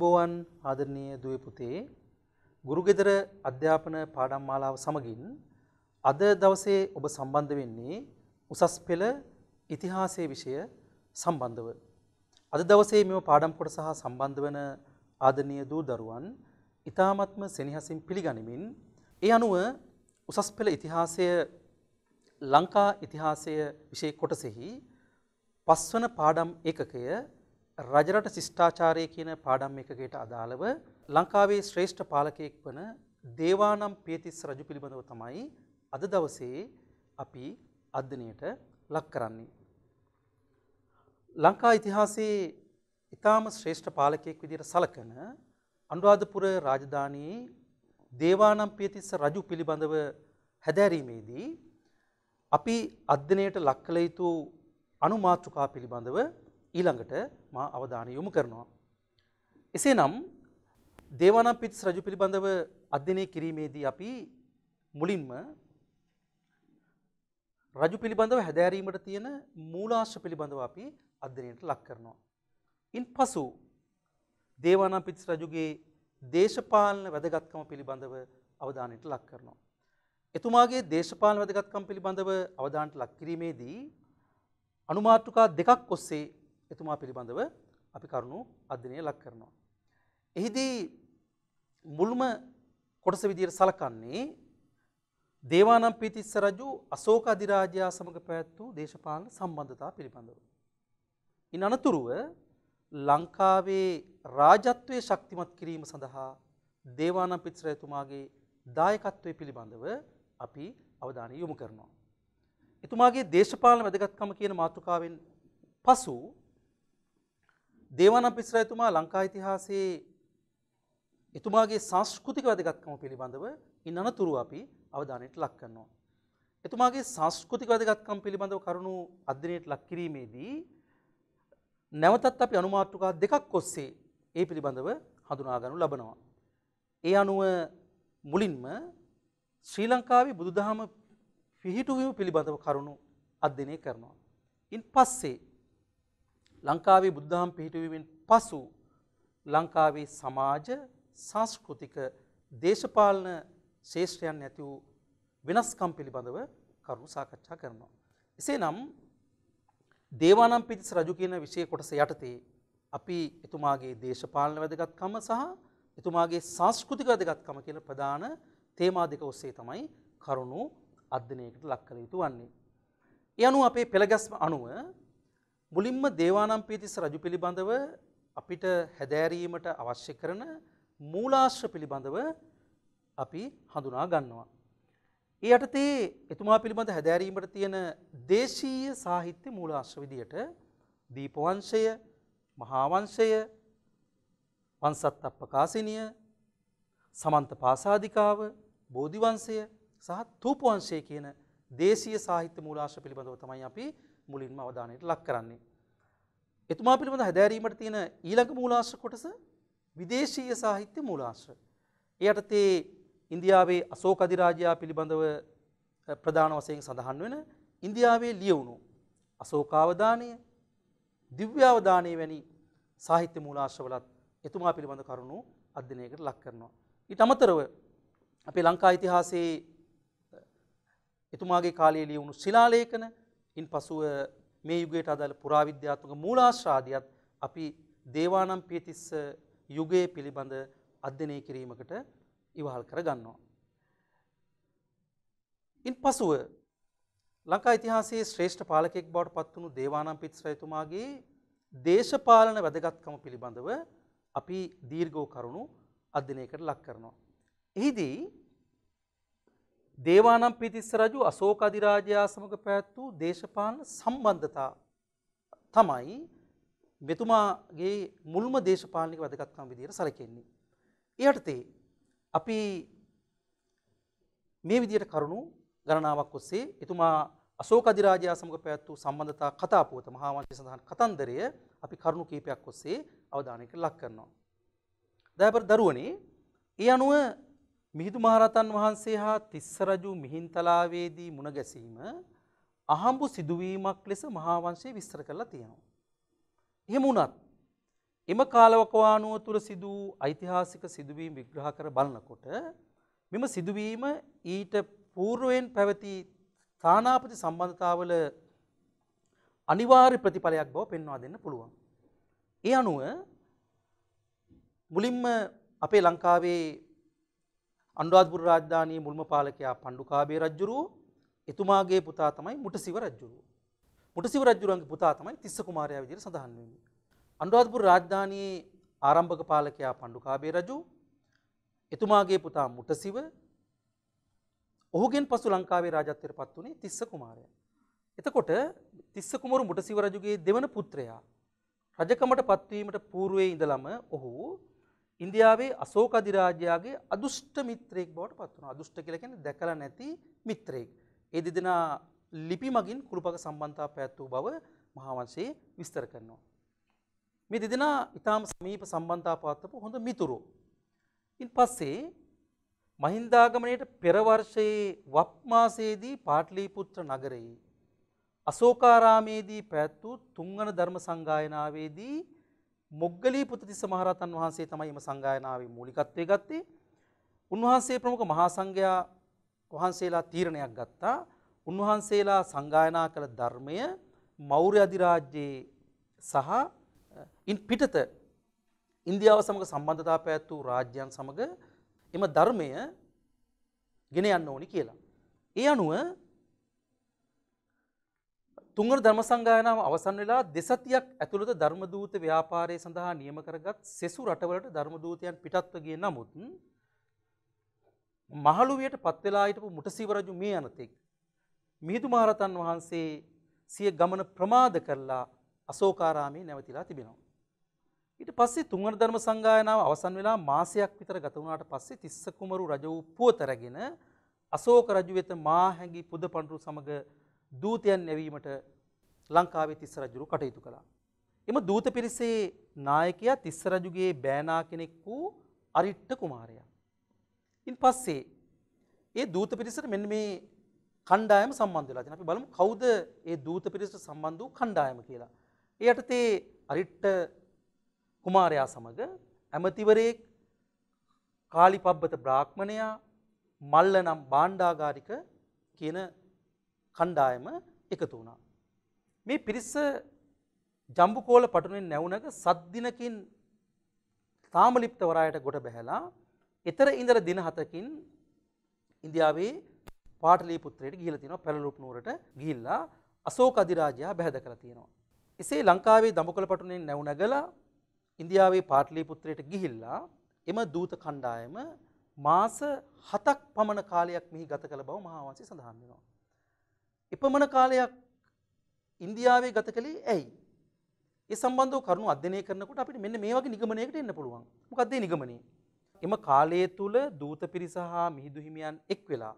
අයිබෝවන් ආදරණීය දුවේ පුතේ ගුරුගෙදර අධ්‍යාපන පාඩම් මාලාව සමගින් අද දවසේ ඔබ සම්බන්ධ වෙන්නේ උසස් පෙළ ඉතිහාසයේ විෂය සම්බන්ධව. අද දවසේ මෙම පාඩම් කොට සහ සම්බන්ධ වන ආදරණීය දූ දරුවන් ඊ타මත්ම සෙනෙහසින් පිළිගනිමින් ඒ අනුව උසස් පෙළ ඉතිහාසය ලංකා ඉතිහාසය විෂය කොටසෙහි පස්වන පාඩම් ඒකකය රජරට ශිෂ්ඨාචාරය කියන පාඩම් එකකට අදාළව ලංකාවේ ශ්‍රේෂ්ඨ පාලකයෙක් වන දේවානම් පියතිස් රජු පිළිබඳව තමයි අද දවසේ අපි අධ්‍යනයට ලක් කරන්නේ. ලංකා ඉතිහාසයේ ඉතාම ශ්‍රේෂ්ඨ පාලකයෙක් විදිර සලකන අනුරාධපුර රාජධානයේ දේවානම් පියතිස්ස රජු පිළිබඳව හැදැරීමේදී අපි අධ්‍යනයට ලක් කළ යුතු අනුමාතෘකා පිළිබඳව ඊළඟට මා අවධානය යොමු කරනවා. එසේනම් දේවානම්පියතිස්ස රජු පිළිබඳව අධ්‍යයනය කිරීමේදී අපි මුලින්ම රජු පිළිබඳව හැදෑරීමට තියෙන මූලාශ්‍ර පිළිබඳව අපි අධ්‍යයනයට ලක් කරනවා. ඉන්පසු දේවානම්පියතිස්ස රජුගේ දේශපාලන වැදගත්කම පිළිබඳව අවධානයට ලක් කරනවා. එතුමාගේ දේශපාලන වැදගත්කම් පිළිබඳව අවධානයට ලක් කිරීමේදී අනුමාතෘකා දෙකක් ඔස්සේ එතුමා පිළිබඳව අපි කරුණු අධ්‍යනය ලක් කරනවා. එහිදී මුල්ම කොටස විදියට සලකන්නේ දේවානම් පිතිස්ස රජු අශෝක අධිරාජයා සමග පැවැත් වූ දේශපාලන සම්බන්ධතා පිළිබඳව. ඉන් අනතුරුව ලංකාවේ රාජත්වය ශක්තිමත් කිරීම සඳහා දේවානම් පිතිස්ස රජතුමාගේ දායකත්වය පිළිබඳව අපි අවධානය යොමු කරනවා. එතුමාගේ දේශපාලන වැදගත්කම කියන මාතෘකාවෙන් පසු දේවානම් පිස්රායතුමා ලංකා ඉතිහාසයේ එතුමාගේ සංස්කෘතික වැදගත්කම පිළිබඳව ඉන් අනතුරු අපි අවධානයට ලක් කරනවා. එතුමාගේ සංස්කෘතික වැදගත්කම් පිළිබඳව කරුණු අධ්‍යයනයට ලක් කිරීමේදී නැවතත් අපි අනුමාතෘකා දෙකක් ඔස්සේ ඒ පිළිබඳව හඳුනා ගනු ලබනවා. ඒ අනුව මුලින්ම ශ්‍රී ලංකාවේ බුදුදහම පිහිටුවීම පිළිබඳව කරුණු අධ්‍යයනය කරනවා. ඉන් පස්සේ ලංකාවේ බුද්ධාම් පිහිටුවීමෙන් පසු ලංකාවේ සමාජ සංස්කෘතික දේශපාලන ශේෂ්ත්‍රයන් ඇති වූ වෙනස්කම් පිළිබඳව කරුණු සාකච්ඡා කරනවා. එසේ නම් දේවානම් පිතිස් රජු කියන විෂය කොටස යටතේ අපි එතුමාගේ දේශපාලන වැදගත්කම සහ එතුමාගේ සංස්කෘතික වැදගත්කම කියලා ප්‍රධාන තේමා දෙක ඔස්සේ තමයි කරුණු අධ්‍යනයකට ලක් කළ යුතු වන්නේ. ඒ අනුව අපේ පෙළගැස්ම අනුව මුලින්ම දේවානම්පියතිස්ස රජු පිළිබඳව අපිට හැදෑරීමට අවශ්‍ය කරන මූලාශ්‍ර පිළිබඳව අපි හඳුනා ගන්නවා. ඒ යටතේ එතුමා පිළිබඳ හැදෑරීමට තියෙන දේශීය සාහිත්‍ය මූලාශ්‍ර විදියට දීපවංශය, මහාවංශය, වංශත්තප්පකාසිනිය, සමන්ත පාසාදිකාව, බෝධිවංශය සහ තූපවංශය කියන දේශීය සාහිත්‍ය මූලාශ්‍ර පිළිබඳව තමයි අපි මුලින්ම අවධානයට ලක් කරන්නේ. එතුමා පිළිබඳ හැදෑරීමට තියෙන ඊළඟ මූලාශ්‍ර කොටස විදේශීය සාහිත්‍ය මූලාශ්‍ර. එයට තේ ඉන්දියාවේ අසෝක අධිරාජයා පිළිබඳව ප්‍රධාන වශයෙන් සඳහන් වෙන ඉන්දියාවේ ලියවුණු අසෝකාවදානය දිව්‍යාවදානය වැනි සාහිත්‍ය මූලාශ්‍රවලත් එතුමා පිළිබඳ කරුණු අධ්‍යනයකට ලක් කරනවා. ඊට අමතරව අපේ ලංකා ඉතිහාසයේ එතුමාගේ කාලයේ ලියවුණු ශිලාලේඛන ඉන් පසුව මේ යුගයට අදල් පුරාවිද්‍යාත්මක මූලාශ්‍රාධියත් අපි දේවානම් පියතිස්ස යුගයේ පිළිබඳ අධ්‍යනය කිරීමකට ඉවහල් කර ගන්නවා. ඉන් පසුව ලංකා ඉතිහාසේ ශ්‍රේෂ්ඨ පාලකෙක් බවට පත්වුණු දේවානම් පිත්ස් රැතුමාගේ දේශපාලන වැදගත්කම පිළිබඳව අපි දීර්ගෝ කරුණු අධ්‍යනයකට ලක් කරනවා. එහිදී දේවානම් පිතිස්ස රජු අශෝක අධිරාජයා සමග පැවැත් වූ දේශපාලන සම්බන්ධතා තමයි මෙතුමාගේ මුල්ම දේශපාලනික වැදගත්කම් විදිහට සැලකෙන්නේ. ඒ යටතේ අපි මේ විදිහට කරුණු ගණනාවක් ඔස්සේ එතුමා අශෝක අධිරාජයා සමග පැවැත් වූ සම්බන්ධතා කතා පුවත මහා වංශය සඳහන් කතන්දරය අපි කරුණු කීපයක් ඔස්සේ අවධානයට ලක් කරනවා. දයාපර දරුවනේ ඒ අනුව මිහිඳු මහරතන් වහන්සේ හා තිස්ස රජු මිහින්තලාවේදී මුණ ගැසීම අහඹු සිදුවීමක් ලෙස මහාවංශය විස්තර කරලා තියෙනවා. එහෙම වුණත් එම කාලවකවානුව තුර සිදු වූ ඓතිහාසික සිදුවීම් විග්‍රහ කර බලනකොට මෙම සිදුවීම ඊට పూర్වයෙන් පැවති තානාපති සම්බන්ධතාවල අනිවාර්ය ප්‍රතිඵලයක් බව පෙන්වා දෙන්න පුළුවන්. ඒ අනුව මුලින්ම අපේ ලංකාවේ අන්ඩුවාධපුර රාජධානී මුල්ම පාලකයා පණ්ඩුකාබේ රජ්ජුරු එතුමාගේ පුතා තමයි මුටසිව රජ්ජුරුව. මුටසිව රජ්ජුරුවන්ගේ පුතා තමයි තිස්ස කුමාරයා විදිහට සඳහන් වෙන්නේ. අනුරාධපුර රාජධානී ආරම්භක පාලකයා පණ්ඩුකාභය රජු එතුමාගේ පුතා මුටසිව ඔහුගෙන් පසු ලංකාවේ රාජත්වයට පත් වුණේ තිස්ස කුමාරයා. එතකොට තිස්ස කුමරු මුටසිව රජුගේ දෙවන පුත්‍රයා රජකමට පත්වීමට పూర్වයේ ඉඳලම ඔහු ඉන්දියාවේ අශෝක අධිරාජයාගේ අදුෂ්ට මිත්‍රයෙක් බවට පත් වුණා. අදුෂ්ට කියලා කියන්නේ දැකලා නැති මිත්‍රයෙක්. ඒ දෙදෙනා ලිපි මගින් කුරුපක සම්බන්ධතාව පැවැත් වූ බව මහාවංශයේ විස්තර කරනවා. මේ දෙදෙනා ඊටාම සමීප සම්බන්ධතාව පවත්වපු හොඳ මිතුරෝ. ඉන් පස්සේ මහින්දාගමනයට පෙර වර්ෂයේ වප් මාසයේදී පාටලිපුත්‍ර නගරයේ අශෝකාරාමේදී පැවැත් වූ තුන්වන ධර්ම සංගායනාවේදී මොග්ගලී පුතතිස්ස මහරහතන් වහන්සේ තමයි එම සංගායනාවේ මූලිකත්වය ගත්තේ. උන්වහන්සේ ප්‍රමුඛ මහා සංඝයා වහන්සේලා තීරණයක් ගත්තා. උන්වහන්සේලා සංගායනා කළ ධර්මය මෞර්ය අධිරාජ්‍යයේ සහ ඉන් පිටත ඉන්දියාව සමග සම්බන්ධතා පැවැත් වූ රාජ්‍යයන් සමග එම ධර්මය ගෙන යන්න ඕනි කියලා. ඒ අනුව තුන්වන ධර්ම සංගායනාව අවසන් වෙලා දෙසතියක් ඇතුළත ධර්මදූත ව්‍යාපාරය සඳහා නියම කරගත් සෙසු රටවලට ධර්මදූතයන් පිටත්ව ගිය නමුත් මහලුවියට පත් වෙලා හිටපු මුටසීව රජු මේ අනතෙක් මිහිඳු මහරතන් වහන්සේ සිය ගමන ප්‍රමාද කරලා අශෝකාරාමයේ නැවතිලා තිබෙනවා. ඊට පස්සේ තුන්වන ධර්ම සංගායනාව අවසන් වෙලා මාසයක් විතර ගත වුණාට පස්සේ තිස්ස කුමරු රජ වූ පුවත රැගෙන අශෝක රජු වෙත මා හැඟි පුදපඬුරු සමග දූතයන් ඇවීමට ලංකාවේ තිස්ස රජුරු කටයුතු කළා. එම දූත පිරිසේ නායකයා තිස්ස රජුගේ බෑනා කෙනෙක් වූ අරිට්ට කුමාරයා. ඉන් පස්සේ ඒ දූත පිරිසට මෙන්න මේ කණ්ඩායම සම්බන්ධ වෙලා තියෙනවා. අපි බලමු කවුද ඒ දූත පිරිසට සම්බන්ධ වූ කණ්ඩායම කියලා. ඒ යටතේ අරිට්ට කුමාරයා සමග ඇමතිවරයෙක් කාලිපබ්බත බ්‍රාහ්මණයා මල්ල නම් භාණ්ඩාගාරික කියන කණ්ඩායම එකතු වුණා. මේ පිරිස ජම්බුකෝල පටුනෙන් නැවුනක සද්දිනකින් තාමලිප්ත වරායට ගොඩ බැහැලා එතර ඉඳර දින හතකින් ඉන්දියාවේ පාටලි පුත්‍රයට ගිහිල තියෙනවා පැලලුප් නුවරට ගිහිල්ලා අශෝක අධිරාජයා බැහැද කරලා තියෙනවා. එසේ ලංකාවේ දඹකොළ පටුනෙන් නැවුනගලා ඉන්දියාවේ පාටලි පුත්‍රයට ගිහිල්ලා එම දූත කණ්ඩායම මාස 7ක් පමණ කාලයක් මෙහි ගත කළ බව මහාවංශය සඳහන් වෙනවා. එපමණ කාලයක් ඉන්දියාවේ ගත කළේ ඇයි? ඒ සම්බන්ධව කරුණු අධ්‍යයනය කරනකොට අපිට මෙන්න මේ වගේ නිගමනයකට එන්න පුළුවන්. මොකක්ද මේ නිගමනය? එම කාලය තුල දූත පිරිස හා මිහිඳු හිමියන් එක් වෙලා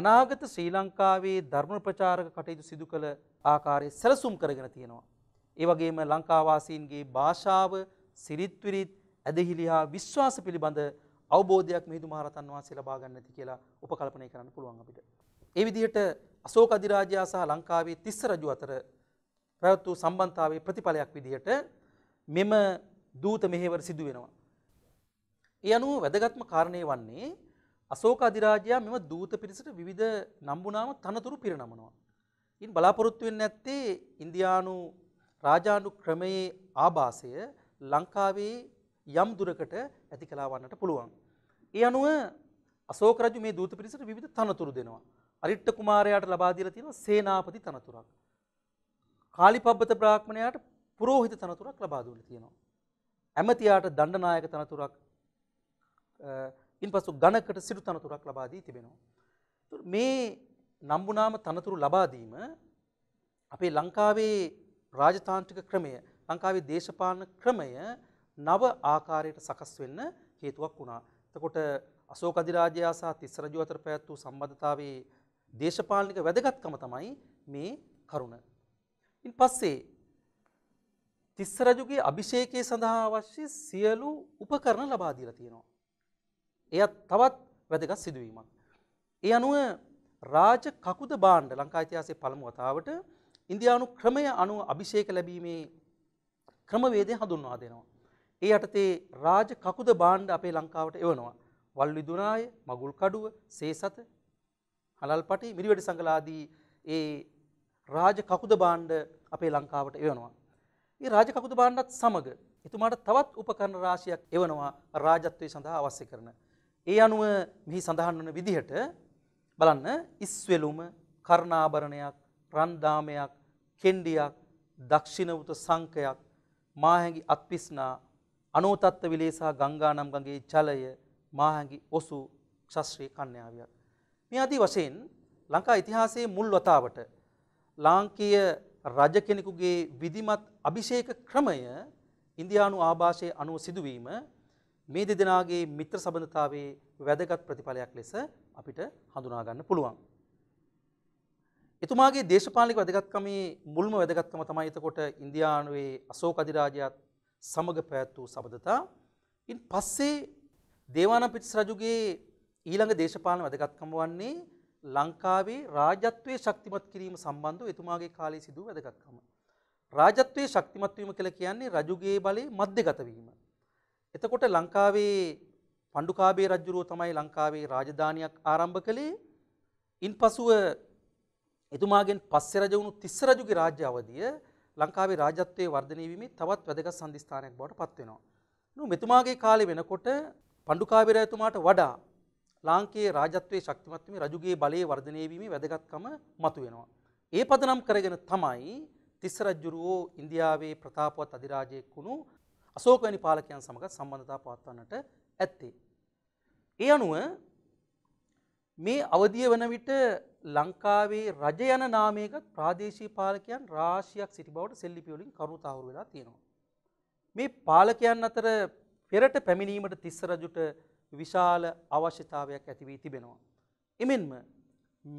අනාගත ශ්‍රී ලංකාවේ ධර්ම ප්‍රචාරක කටයුතු සිදු කළ ආකාරය සැලසුම් කරගෙන තියෙනවා. ඒ වගේම ලංකාවාසීන්ගේ භාෂාව, සිරිත් විරිත්, ඇදහිලි හා විශ්වාස පිළිබඳ අවබෝධයක් මිහිඳු මහරහතන් වහන්සේ ලබා ගන්න ඇති කියලා උපකල්පනය කරන්න පුළුවන් අපිට. ඒ විදිහට අශෝක අධිරාජයා සහ ලංකාවේ තිස්ස රජු අතර පැවැත් වූ සම්බන්ධතාවයේ ප්‍රතිඵලයක් විදිහට මෙම දූත මෙහෙවර සිදු වෙනවා. ඒ අනුව වැදගත්ම කාරණය වන්නේ අශෝක අධිරාජයා මෙම දූත පිරිසට විවිධ නම්බුනාම තනතුරු පිරිනමනවා. ඉන් බලාපොරොත්තු වෙන්නේ නැත්තේ ඉන්දියානු රාජානු ක්‍රමයේ ආభాසය ලංකාවේ යම් දුරකට ඇති කළා වන්නට පුළුවන්. ඒ අනුව අශෝක රජු මේ දූත පිරිසට විවිධ තනතුරු දෙනවා. අරිට්ට කුමාරයාට ලබා දීලා තියෙනවා සේනාපති තනතුරක්. කාලිපබ්බත බ්‍රාහ්මණයාට පුරෝහිත තනතුරක් ලබා දුන්නා තියෙනවා. ඇමතියාට දණ්ඩනායක තනතුරක් ඉන්පසු ඝනකට සිටු තනතුරක් ලබා දී තිබෙනවා. මේ නම්බුනාම තනතුරු ලබා දීම අපේ ලංකාවේ රාජතාන්ත්‍රික ක්‍රමය, ලංකාවේ දේශපාලන ක්‍රමය නව ආකාරයට සකස් වෙන්න හේතුවක් වුණා. එතකොට අශෝක අධිරාජයා සහ තිස්ස රජු අතර පැවැත් වූ සම්බන්ධතාවයේ දේශපාලනික වැදගත්කම තමයි මේ කරුණ. ඉන් පස්සේ තිස්ස රජුගේ අභිෂේකය සඳහා අවශ්‍ය සියලු උපකරණ ලබා දීලා තියෙනවා. එයත් තවත් වැදගත් සිදුවීමක්. ඒ අනුව රාජ කකුද බාණ්ඩ ලංකා ඉතිහාසයේ පළමු වතාවට ඉන්දියානු ක්‍රමය අනුව අභිෂේක ලැබීමේ ක්‍රමවේදය හඳුන්වා දෙනවා. ඒ යටතේ රාජ කකුද බාණ්ඩ අපේ ලංකාවට එවනවා. වල් විදුනාය, මගුල් කඩුව, සේසත, හලල්පටි මිරිවැඩි සංගලාදී ඒ රාජ කකුද භාණ්ඩ අපේ ලංකාවට එවනවා. ඒ රාජ කකුද භාණ්ඩත් සමග එතුමාට තවත් උපකරණ රාශියක් එවනවා රාජත්වය සඳහා අවශ්‍ය කරන. ඒ අනුව මෙහි සඳහන් වන විදිහට බලන්න ඉස්වෙලුම කරණාභරණයක් රන්දාමයක් කෙන්ඩියක් දක්ෂිණවුත සංකයක් මාහැඟි අත්පිස්නා අනෝතත්ත විලේසා ගංගානම් ගගේ ජලය මාහැඟි ඔසු ශස්ත්‍රී කන්‍යාවයක්. මේ අදී වශයෙන් ලංකා ඉතිහාසයේ මුල් වතාවට ලාංකීය රජ කෙනෙකුගේ විධිමත් අභිෂේක ක්‍රමය ඉන්දියානු ආభాෂයේ අනුව සිදුවීම මේ දෙදෙනාගේ මිත්‍ර සබඳතාවයේ වැදගත් ප්‍රතිඵලයක් ලෙස අපිට හඳුනා ගන්න පුළුවන්. එතුමාගේ දේශපාලනික වැදගත්කමේ මුල්ම වැදගත්කම තමයි එතකොට ඉන්දියානුවේ අශෝක අධිරාජයාත් සමග පැවැත් වූ සබඳතා. ඉන් පස්සේ දේවානම්පියතිස්ස රජුගේ ඊළඟ දේශපාලන වැදගත්කම වන්නේ ලංකාවේ රාජත්වයේ ශක්තිමත් කිරීම සම්බන්ධව එතුමාගේ කාලේ සිදු වැදගත්කම. රාජත්වයේ ශක්තිමත් වීම කියලා කියන්නේ රජුගේ බලේ මැදගත වීම. එතකොට ලංකාවේ පණ්ඩුකාභය රජුරුව තමයි ලංකාවේ රාජධානියක් ආරම්භ කළේ. ඉන්පසුව එතුමාගෙන් පස්සේ රජ වුණු තිස්ස රජුගේ රාජ්‍ය අවධිය ලංකාවේ රාජත්වයේ වර්ධනය වීමේ තවත් වැදගත් සංදිස්ථානයක් බවට පත් වෙනවා. නු මෙතුමාගේ කාලේ වෙනකොට පණ්ඩුකාභය රජතුමාට වඩා ලාංකේය රාජත්වයේ ශක්තිමත් වීම රජුගේ බලයේ වර්ධනය වීමේ වැදගත්කම මතුවෙනවා. ඒ පදනම් කරගෙන තමයි තිස්ස රජුරෝ ඉන්දියාවේ ප්‍රතාපවත් අධිරාජයෙක් වුණු අශෝක වැනි පාලකයන් සමග සම්බන්ධතාව පවත්වන්නට ඇත්තේ. ඒ අනුව මේ අවධිය වන විට ලංකාවේ රජ යන නාමයකත් ප්‍රාදේශීය පාලකයන් රාශියක් සිටි බවට සෙල්ලිපි වලින් කරුණු තහවුරු වෙලා තියෙනවා. මේ පාලකයන් අතර පෙරට පැමිණීමට තිස්ස රජුට විශාල අවශ්‍යතාවයක් ඇති වී තිබෙනවා. එමෙන්ම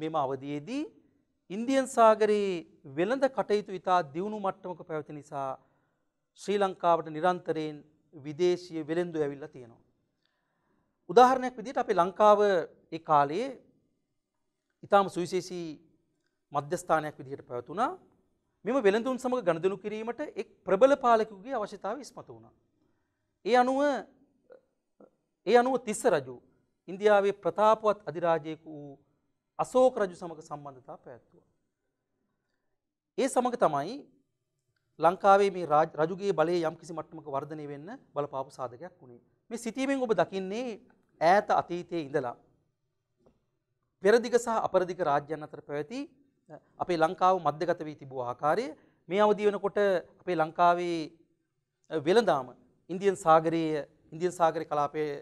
මෙම අවධයේදී ඉන්දියන් සාගරයේ වෙළඳ කටයුතු ඉතා දියුණු මට්ටමක පැවති නිසා ශ්‍රී ලංකාවට නිරන්තරයෙන් විදේශීය වෙළෙන්දු ඇවිල්ලා තියෙනවා. උදාහරණයක් විදිහට අපේ ලංකාව ඒ කාලයේ ඊටාම සුවිශේෂී මධ්‍යස්ථානයක් විදිහට පැවතුණා. මෙම වෙළඳුන් සමග ගනුදෙනු කිරීමට එක් ප්‍රබල පාලකෙකුගේ අවශ්‍යතාවය ඉස්මතු වුණා. ඒ අනුව ඒ අනුව තිස්ස රජු ඉන්දියාවේ ප්‍රතාපවත් අධිරාජයකු වූ අසෝක රජු සමඟ සම්බන්ධතා පැවැත්තුවා. ඒ සමඟ තමයි ලංකාවේ මේ රජුගේ බලය යම් කිසි මට්ටමක වර්ධනය වෙන්න බලපාපු සාධකයක් වුණේ. මේ සිතීමෙන් ඔබ දකින්නේ ඈත අතීතයේ ඉඳලා පෙරදිග සහ අපරදිග රාජ්‍යයන් අතර පැවති අපේ ලංකාව මධ්‍යගත වී තිබූ ආකාරය මේ අවදි වෙනකොට අපේ ලංකාවේ වෙළඳාම ඉන්දියන් සාගරයේ ඉන්දියන් සාගරේ කලාපයේ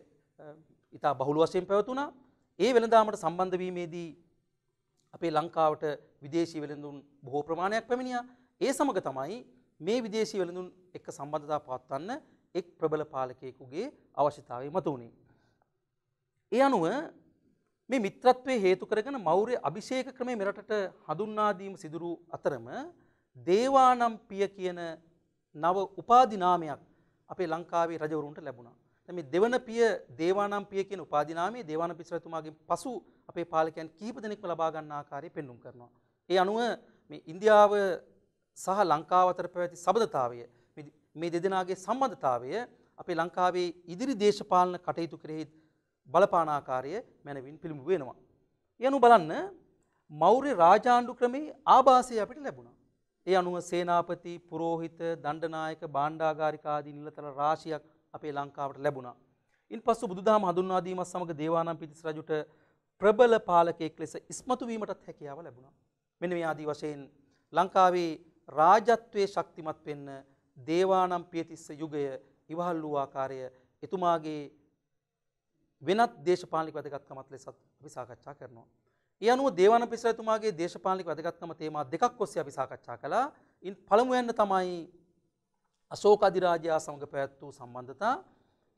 ඉතා බහුල වශයෙන් පැවතුනා ඒ වෙළඳාමට සම්බන්ධවීමේදී අපේ ලංකාවට විදේශී වෙළඳුන් බොහෝ ප්‍රමාණයක් පැමිණියා ඒ සමග තමයි මේ විදේශී වෙළඳුන් එක්ක සම්බන්ධතා පවත්වන්න එක් ප්‍රබල පාලකයෙකුගේ අවශ්‍යතාවය මත වුණේ. ඒ අනුව මේ මිත්‍රත්වයේ හේතු කරගෙන මෞර්ය අභිෂේක ක්‍රමය මෙරටට හඳුන්වා දීම සිදුරු අතරම දේවානම් පිය කියන නව උපාධි නාමයක් අපේ ලංකාවේ රජවරුන්ට ලැබුණා. මේ දෙවන පිය දේවානම් පිය කියන උපාධිනාමයේ දේවානම් පිස්රතුමාගෙන් පසු අපේ පාලකයන් කීප දෙනෙක්ම ලබා ගන්න ආකාරය පෙන්눔 කරනවා. ඒ අනුව මේ ඉන්දියාව සහ ලංකාව අතර පැවති සබඳතාවය මේ දෙදෙනාගේ සම්බන්ධතාවය අපේ ලංකාවේ ඉදිරි දේශපාලන කටයුතු කෙරෙහි බලපාන ආකාරය මැනවින් පිළිඹු වෙනවා. ඒ අනුව බලන්න මෞර්ය රාජාණ්ඩු ක්‍රමේ ආభాසය අපිට ලැබුණා. ඒ අනුව සේනාපති, පුරෝහිත, දණ්ඩනායක, භාණ්ඩාගාරික ආදී නිලතල රාශියක් අපේ ලංකාවට ලැබුණා. ඉන් පසු බුදුදහම හඳුන්වා දීමත් සමග දේවානම් පිතිස් රජුට ප්‍රබල පාලකයෙක් ලෙස ඉස්මතු වීමටත් හැකියාව ලැබුණා. මෙන්න මේ ආදී වශයෙන් ලංකාවේ රාජත්වයේ ශක්තිමත් වෙන්න දේවානම් පියතිස්ස යුගය ඉවහල් වූ ආකාරය එතුමාගේ වෙනත් දේශපාලනික වැදගත්කමත් ලෙසත් අපි සාකච්ඡා කරනවා. ඒ අනුව දේවානම් පිස්ස රජතුමාගේ දේශපාලනික වැදගත්කම තේමා දෙකක් ඔස්සේ අපි සාකච්ඡා කළා. ඉන් පළමුවෙන් තමයි අශෝක අධිරාජයා සමග පැවැත් වූ සම්බන්ධතා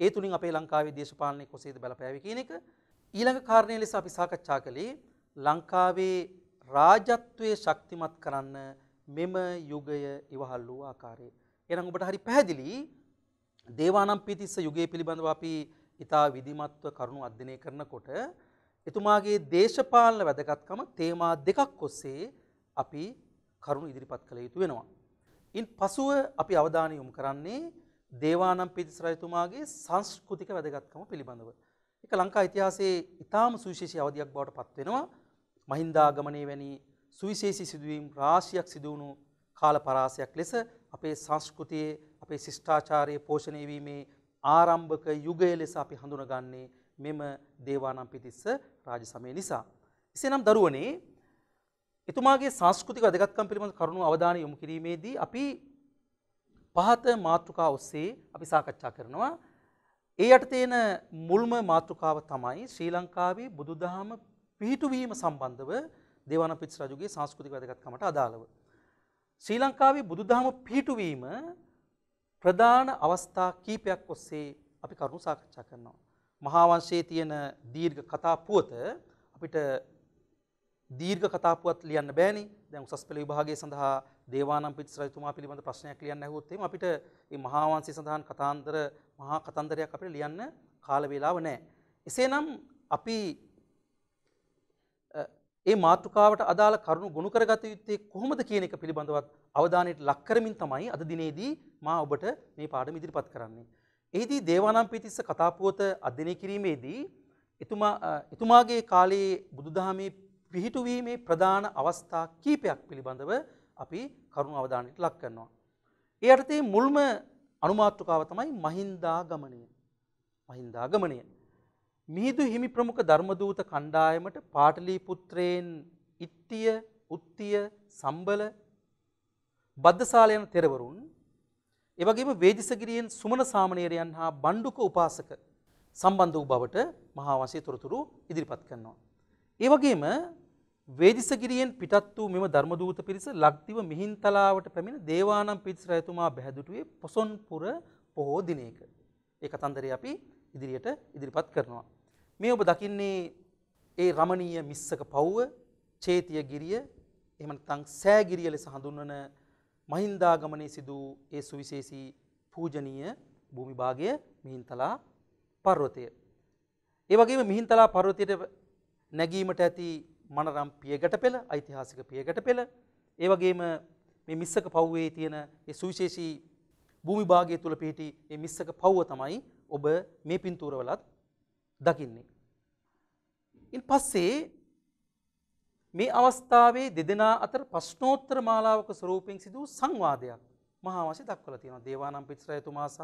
ඒ තුලින් අපේ ලංකාවේ දේශපාලනය කොසේද බලපෑවේ කියන එක ඊළඟ කාරණය ලෙස අපි සාකච්ඡා කළේ ලංකාවේ රාජත්වයේ ශක්තිමත් කරන්න මෙම යුගය ඉවහල් වූ ආකාරය. එහෙනම් ඔබට හරි පැහැදිලි දේවානම්පියතිස්ස යුගය පිළිබඳව අපි ඊටා විධිමත්ව කරුණු අධ්‍යයනය කරනකොට එතුමාගේ දේශපාලන වැදගත්කම තේමා දෙකක් ඔස්සේ අපි කරුණු ඉදිරිපත් කළ යුතු වෙනවා. ඉන් පසුව අපි අවධානය යොමු කරන්නේ දේවානම් පිතිස්ස රජතුමාගේ සංස්කෘතික වැදගත්කම පිළිබඳව. ඒක ලංකා ඉතිහාසයේ ඉතාම සුවිශේෂී අවධියක් බවට පත් වෙනවා. මහින්දාගමනයේ වැනි සුවිශේෂී සිදුවීම් රාශියක් සිදු වුණු කාල පරාසයක් ලෙස අපේ සංස්කෘතියේ අපේ ශිෂ්ටාචාරයේ පෝෂණය වීමේ ආරම්භක යුගය ලෙස අපි හඳුනගන්නේ මෙම දේවානම් පිතිස්ස රාජ සමය නිසා. එසේනම් දරුවනේ එතුමාගේ සංස්කෘතික වැදගත්කම් පිළිබඳ කරුණු අවධානය යොමු කිරීමේදී අපි පහත මාතෘකා ඔස්සේ අපි සාකච්ඡා කරනවා. ඒ යටතේ එන මුල්ම මාතෘකාව තමයි ශ්‍රී ලංකාවේ බුදුදහම පිහිටුවීම සම්බන්ධව දේවානම්පියති රජුගේ සංස්කෘතික වැදගත්කමට අදාළව. ශ්‍රී ලංකාවේ බුදුදහම පිහිටුවීම ප්‍රධාන අවස්ථා කීපයක් ඔස්සේ අපි කරුණු සාකච්ඡා කරනවා. මහා වංශයේ තියෙන දීර්ඝ කතා පුවත අපිට දීර්ඝ කතාපුවත් ලියන්න බෑනේ. දැන් උසස් පෙළ විභාගය සඳහා දේවානම්පියති රජතුමා පිළිබඳ ප්‍රශ්නයක් ලියන්න ඇහුවොත් එහෙම අපිට මේ මහා වංශය සඳහන් කතාන්තර මහා කතන්දරයක් අපිට ලියන්න කාල වේලාව නැහැ. එසේනම් අපි ඒ මාතෘකාවට අදාළ කරුණු ගොනු කරගත යුත්තේ කොහොමද කියන එක පිළිබඳවත් අවධානයට ලක් කරමින් තමයි අද දිනේදී මා ඔබට මේ පාඩම ඉදිරිපත් කරන්නේ. එහිදී දේවානම්පියතිස්ස කතා පුවත අධ්‍යයනය කිරීමේදී එතුමා එතුමාගේ කාලයේ බුදුදහමේ පිහිටුවීමේ ප්‍රධාන අවස්ථා කීපයක් පිළිබඳව අපි කරුණු අවධානයට ලක් කරනවා. ඒ අයටතේ මුල්ම අනුමාත්‍රකාව තමයි මහින්දා ගමනය. මහින්දා ගමනය. මිහිදු හිමි ප්‍රමුඛ ධර්මදූත කණ්ඩායමට පාටලී පුත්‍රයෙන් ඉත්තිය උත්තිය සම්බල බද්ධසාලයන තෙරවරුන් එවගේම වේදිසගිරියෙන් සුමන සාමණේරයන් හා බණ්ඩුක උපාසක සම්බන්ධ වූ බවට මහා වංශයේ තොරතුරු ඉදිරිපත් කරනවා. ඒ වගේම වේදිසගිරියෙන් පිටත් වූ මෙම ධර්මදූත පිරිස ලක්දිව මිහින්තලාවට පැමිණ දේවානම් පිරිස රැතුමා බැහැදුටුවේ පොසොන්පුර පොහෝ දිනයක. ඒ කතන්දරය අපි ඉදිරියට ඉදිරිපත් කරනවා. මේ ඔබ දකින්නේ ඒ රමණීය මිස්සක පව්ව, චේතිය ගිරිය, එහෙම නැත්නම් සෑගිරිය ලෙස හඳුන්වන මහින්දාගමනයේ සිදු ඒ සුවිශේෂී පූජනීය භූමි භාගය මිහින්තලා පර්වතය. ඒ වගේම මිහින්තලා පර්වතයට නැගීමට ඇති මනරම් පියගට පෙළ ඓතිහාසික පියගට පෙළ ඒ වගේම මේ මිස්සක පව්වේ තියෙන ඒ සුවිශේෂී භූමි භාගය තුල පිහිටි ඒ මිස්සක පව්ව තමයි ඔබ මේ පින්තූරවලත් දකින්නේ. ඉන් පස්සේ මේ අවස්ථාවේ දෙදෙනා අතර ප්‍රශ්නෝත්තර මාලාවක ස්වරූපයෙන් සිදු වූ සංවාදයක් මහාවංශය දක්වලා තියෙනවා. දේවානම් පිටසරයතුමා සහ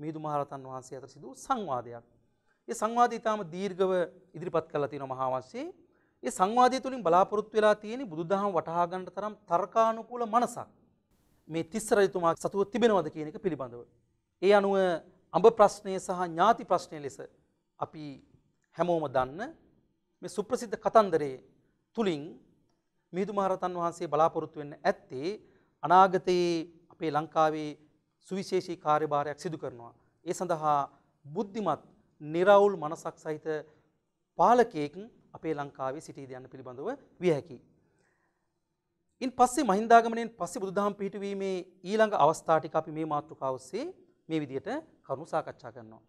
මිහිඳු මහරහතන් වහන්සේ අතර සිදු වූ සංවාදයක්. ඒ සංවාදය ඊටාම දීර්ඝව ඉදිරිපත් කරලා තියෙනවා මහාවංශයේ. ඒ සංවාදය තුලින් බලාපොරොත්තු වෙලා තියෙන බුදුදහම වටහා ගන්න තරම් තර්කානුකූල මනසක් මේ තිස්ස රජතුමා සතුව තිබෙනවද කියන එක පිළිබඳව. ඒ අනුව අඹ ප්‍රශ්නය සහ ඥාති ප්‍රශ්නය ලෙස අපි හැමෝම දන්න මේ සුප්‍රසිද්ධ කතන්දරයේ තුලින් මිහිඳු මහරහතන් වහන්සේ බලාපොරොත්තු වෙන්න ඇත්තේ අනාගතයේ අපේ ලංකාවේ සුවිශේෂී කාර්යභාරයක් සිදු කරනවා. ඒ සඳහා බුද්ධිමත් නිරවුල් මනසක් සහිත පාලකයෙක් අපේ ලංකාවේ සිටීද යන්න පිළිබඳව විය හැකියි. ඉන් පස්සේ මහින්දාගමනයෙන් පස්සේ බුදුදහම් පිහිටුවීමේ ඊළඟ අවස්ථා ටික අපි මේ මාතෘකාව ඔස්සේ මේ විදිහට කරුණු සාකච්ඡා කරනවා.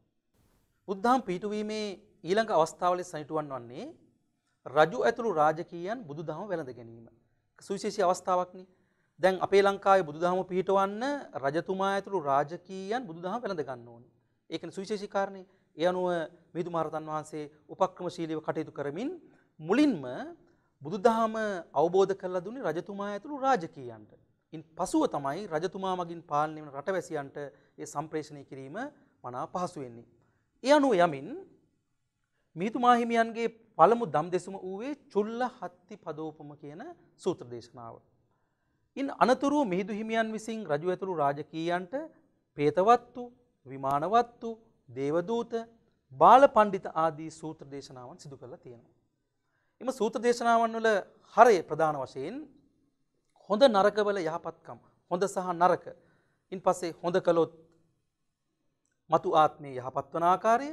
බුද්ධාම් පිහිටුවීමේ ඊළඟ අවස්ථාවලේ සනිටුවන් වන්නේ රජු ඇතුළු රාජකීයන් බුදුදහම වැළඳ ගැනීම. සුවිශේෂී අවස්ථාවක්නේ. දැන් අපේ ලංකාවේ බුදුදහම පිහිටවන්න රජතුමා ඇතුළු රාජකීයන් බුදුදහම වැළඳ ගන්න ඕනේ. ඒකනේ සුවිශේෂී කාරණේ. ඒ අනුව මිහිඳු මහරහතන් වහන්සේ උපක්‍රමශීලීව කටයුතු කරමින් මුලින්ම බුදුදහම අවබෝධ කරලා දුන්නේ රජතුමා ඇතුළු රාජකීයන්ට. ඉන් පසුව තමයි රජතුමා මගින් පාලනය වන රටවැසියන්ට ඒ සම්ප්‍රේෂණය කිරීම මනා පහසු වෙන්නේ. ඒ අනුව යමින් මිහිඳු මාහිමියන්ගේ පළමු දම් දෙසුම වූවේ චුල්ල හත්ති පදෝපම කියන සූත්‍ර දේශනාව. ඉන් අනතුරුව මිහිඳු හිමියන් විසින් රජු ඇතුළු රාජකීයන්ට ප්‍රේතවත්තු, විමානවත්තු, දේවදූත බාල පණ්ඩිත ආදී සූත්‍ර දේශනාවන් සිදු කරලා තියෙනවා. එම සූත්‍ර දේශනාවන් වල හරය ප්‍රධාන වශයෙන් හොඳ නරකවල යහපත්කම් හොඳ සහ නරක ඉන් පස්සේ හොඳ කළොත් මතු ආත්මය යහපත් වන ආකාරය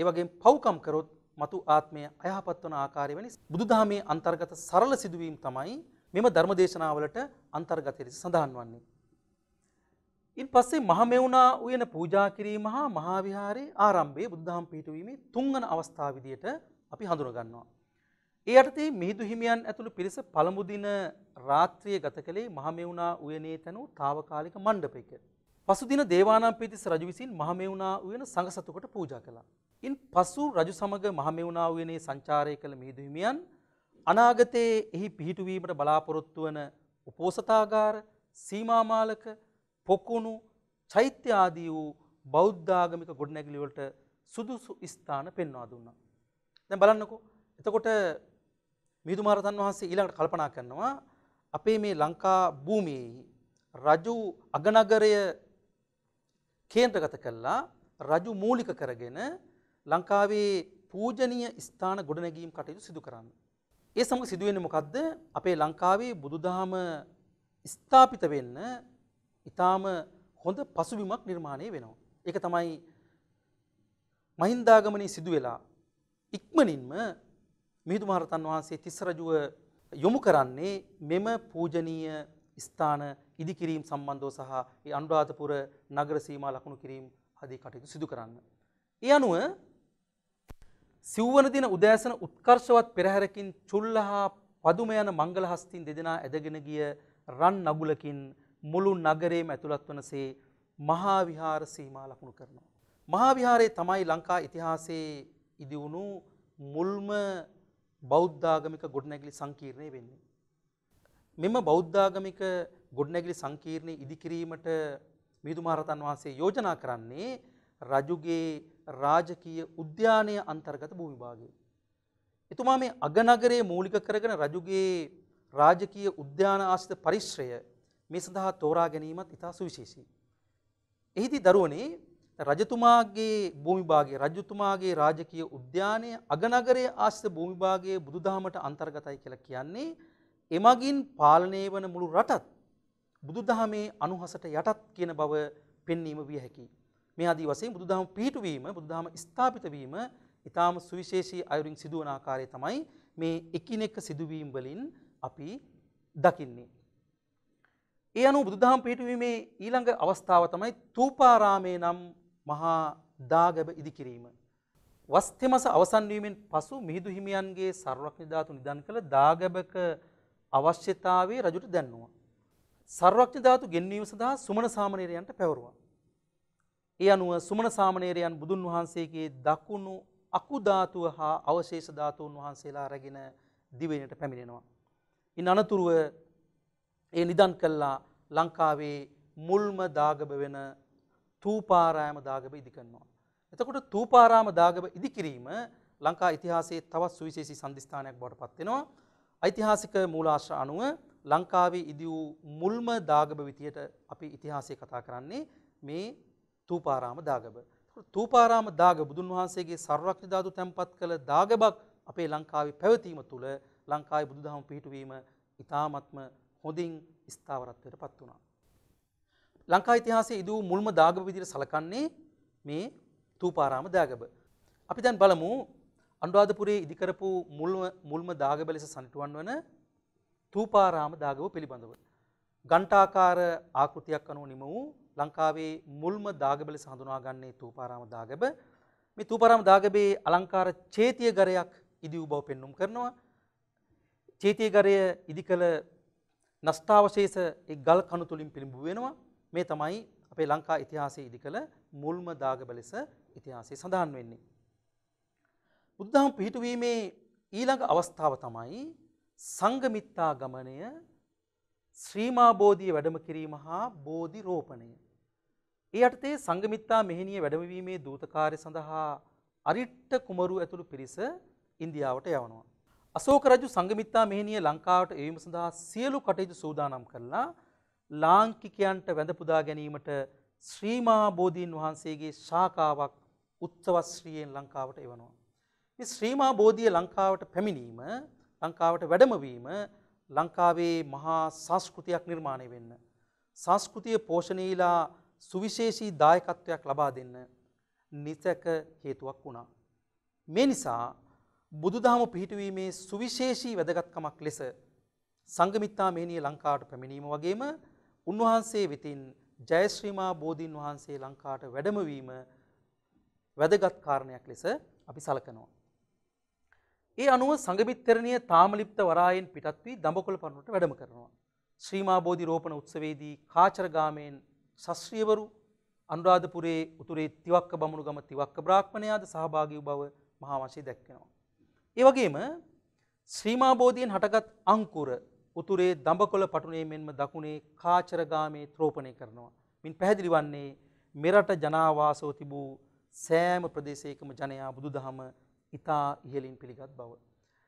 ඒ වගේම පව්කම් කරොත් මතු ආත්මය අයහපත් වන ආකාරය වෙන බුදුදහමේ අන්තර්ගත සරල සිදුවීම් තමයි මෙම ධර්ම දේශනාවලට අන්තර්ගතය සඳහන් වන්නේ. ඉන් පස්සේ මහමෙවුනා උයන පූජා කිරීම හා මහාවිහාරයේ ආරම්භයේ බුද්ධහම් පිහිටුවීමේ තුන්වන අවස්ථාව විදියට අපි හඳුනගන්නවා. ඒ යටතේ මිහිඳු හිමියන් ඇතුළු පිරිස පළමු දින රාත්‍රියේ ගත කළේ මහමෙවුනා උයනේ තනු తాවකාලික මණ්ඩපයක. පසු දින දේවානම්පියතිස්ස රජු විසින් මහමෙවුනා උයන සංඝසතු කොට පූජා කළා. ඉන් පසු රජු සමග මහමෙවුනා උයනේ සංචාරය කළ මිහිඳු හිමියන් අනාගතයේ එහි පිහිටුවීමට බලාපොරොත්තු වන උපෝසථාගාර, සීමාමාලක, පොකුණු චෛත්‍ය ආදී වූ බෞද්ධාගමික ගොඩනැගිලිවලට සුදුසු ස්ථාන පෙන්වා දුන්නා. දැන් බලන්නකෝ. එතකොට මිහිඳුමාරතන් වහන්සේ ඊළඟට කල්පනා කරනවා අපේ මේ ලංකා භූමියේ රජු අගනගරය කේන්ද්‍රගත කළා රජු මූලික කරගෙන ලංකාවේ පූජනීය ස්ථාන ගොඩනැගීම් කටයුතු සිදු කරන්න. ඒ සමග සිදුවෙන්නේ මොකද්ද? අපේ ලංකාවේ බුදුදහම ස්ථාපිත වෙන්න ඉතාම හොඳ පසුබිමක් නිර්මාණය වෙනවා. එක තමයි මහින්දාගමනී සිදු වෙලා ඉක්මනින්ම මිහිදු මහරතන් වහන්සේ තිස්සරජුව යොමු කරන්නේ මෙම පූජනීය ස්ථාන ඉදිකිරීම් සම්බන්ධව සහ ඒ අනුරාධපුර නගර සීමා ලකුණු කිරීම ආදී කටයුතු සිදු කරන්න. ඒ අනුව සිව්වන දින උදෑසන උත්කර්ෂවත් පෙරහැරකින් චුල්ලහා පදුම යන මංගලහස්තින් දෙදෙනා ඇදගෙන ගිය රන් නගුලකින් මුළු නගරේම ඇතුළත් වනසේ මහා විහාර සීමා ලකුණු කරනවා. මහා විහාරයේ තමයි ලංකා ඉතිහාසයේ ඉදිවුණු මුල්ම බෞද්ධාගමික ගොඩනැගිලි සංකීර්ණය වෙන්නේ. මෙම බෞද්ධාගමික ගොඩනැගිලි සංකීර්ණය ඉදිකිරීමට මිහිඳු මහරහතන් වහන්සේ යෝජනා කරන්නේ රජුගේ රාජකීය උද්‍යානය අන්තර්ගත භූමිභාගය. එතුමා මේ අගනගරයේ මූලික කරගෙන රජුගේ රාජකීය උද්‍යාන ආශ්‍රිත පරිශ්‍රය මේ සඳහා තෝරා ගැනීමත් ඉතා සුවිශේෂී. එහිදී දරුවනේ රජතුමාගේ භූමිභාගයේ රජතුමාගේ රාජකීය උද්‍යානය අගනගරයේ ආශ්‍රිත භූමිභාගයේ බුදුදහමට අන්තර්ගතයි කියලා කියන්නේ එමගින් පාලනය වන මුළු රටත් බුදුදහමේ අනුහසට යටත් කියන බව පෙන්වීම විය හැකියි. මේ ආදී වශයෙන් බුදුදහම පිහිටුවීම බුදුදහම ස්ථාපිත වීම ඊටාම සුවිශේෂී අයුරින් සිදුවන ආකාරය තමයි මේ එකිනෙක සිදුවීම් වලින් අපි දකින්නේ. ඒ අනු බුදුදහම් පිහිටුවීමේ ඊළඟ අවස්ථාව තමයි තූපාරාමේ නම් මහා දාගැබ ඉදිකිරීම. වස්තෙමස අවසන්වීමෙන් පසු මිහිදු හිමියන්ගේ සර්වක්ඥධාතු නිදන් කළ දාගැබක අවශ්‍යතාවේ රජුට දැන්නවා. සර්වක්ඥධාතු ගෙන්වීම සඳහා සුමන සාමනේරයන්ට පැවරුවා. ඒ අනුව සුමන සාමනේරයන් බුදුන් වහන්සේගේ දකුණු අකුධාතුව හා අවශේෂ ධාතුන් වහන්සේලා රැගෙන දිවෙනට පැමිණෙනවා. ඉන් අනතුරුව ඒ නිදන් කල්ලා ලංකාවේ මුල්ම දාගබ වෙන තූපාරායම දාගබ ඉදිකන්නවා. එතකොට තූපාරාම දාගබ ඉදිකිරීම ලංකා ඉතිහාසයේ තවත් සුවිශේෂී සන්ධිස්ථානයක් බවට පත්වෙනවා. ඓතිහාසික මූලාශ්‍ර අනුව ලංකාවේ ඉදි වූ මුල්ම දාගබ විදියට අපි ඉතිහාසය කතා කරන්නේ මේ තූපාරාම දාගබ. තූපාරාම දාග බුදුන් වහන්සේගේ සර්වඥ ධාතු තැන්පත් කළ දාගබක් අපේ ලංකාවේ පැවතීම තුළ ලංකාවේ බුදුදහම පිහිටුවීම ඉතාමත්ම හොඳින් ස්ථාවරත්වයට පත් වුණා. ලංකා ඉතිහාසයේ ඉදූ මුල්ම දාගබ විදිහට සලකන්නේ මේ තූපාරාම දාගබ. අපි දැන් බලමු අනුරාධපුරයේ ඉදිකරපු මුල්ම මුල්ම දාගබ ලෙස සනිටුවන් වන තූපාරාම දාගබ පිළිබඳව. ගණ්ඨාකාර ආකෘතියක් අනුව නිම වූ ලංකාවේ මුල්ම දාගබ ලෙස හඳුනාගන්නේ තූපාරාම දාගබ. මේ තූපාරාම දාගබේ අලංකාර චේතිය ගරයක් ඉදි වූ බව පෙන්눔 කරනවා. චේතිය ගරය ඉදි කළ නස්ථාවශේෂ ගල් කණු තුලින් පිළිඹු වෙනවා මේ තමයි අපේ ලංකා ඉතිහාසයේ ඉදි කළ මුල්ම දාගබ ලෙස ඉතිහාසයේ සඳහන් වෙන්නේ. බුද්ධහම පිහිටුවීමේ ඊළඟ අවස්ථාව තමයි සංගමිත්තා ගමනය ශ්‍රීමා බෝධිය වැඩම කිරීම හා බෝධි රෝපණය. ඒ යටතේ සංගමිත්තා මෙහිණිය වැඩමවීමේ දූතකාරය සඳහා අරිට්ට කුමරු ඇතුළු පිරිස ඉන්දියාවට යවනවා. අසෝක රජු සංගමිත්තා මෙහිණිය ලංකාවට එවීම සඳහා සියලු කටයුතු සූදානම් කරලා ලාංකිකයන්ට වැඳපුදා ගැනීමට ශ්‍රීමා බෝධීන් වහන්සේගේ ශාකාවක් උත්සවශ්‍රීයෙන් ලංකාවට එවනවා. මේ ශ්‍රීමා බෝධිය ලංකාවට පැමිණීම ලංකාවට වැඩමවීම ලංකාවේ මහා සංස්කෘතියක් නිර්මාණය වෙන්න. සංස්කෘතිය පෝෂණීලා සුවිශේෂී දායකත්වයක් ලබා දෙන්න නිසැක හේතුවක් වුණා. මේ නිසා බුදුදහම පිහිටුවීමේ සුවිශේෂී වැදගත්කමක් ලෙස සංගමිත්තා මේනිය ලංකාට පැමිණීම වගේම උන්වහන්සේ විතින් ජයශ්‍රීමා බෝධීන් වහන්සේ ලංකාට වැඩමවීම වැදගත් කාරණයක් ලෙස අපි සලකනවා. ඒ අනුව සංගමිත්තරණය තාමලිප්ත වරායෙන් පිටත් වී දඹකොළ පරණුවට වැඩම කරනවා. ශ්‍රීමා බෝධි රෝපණ උත්සවයේදී කාචරගාමයෙන් ශාස්ත්‍රීයවරු අනුරාධපුරයේ උතුරේ තිවක්ක බමුණුගම තිවක්ක බ්‍රාහ්මණයාද සහභාගී වූ බව මහා වංශය දැක්වෙනවා. ඒ වගේම ශ්‍රීමාබෝධීන් හටගත් අංකුර උතුරේ දඹකොළ පටුනේ මෙන්ම දකුණේ කාචරගාමේ ත්‍රෝපණය කරනවා. මින් පැහැදිලි වන්නේ මෙරට ජනාවාසෝ තිබූ සෑම ප්‍රදේශයකම ජනයා බුදුදහම ඉතා ඉහලින් පිළිගත් බව.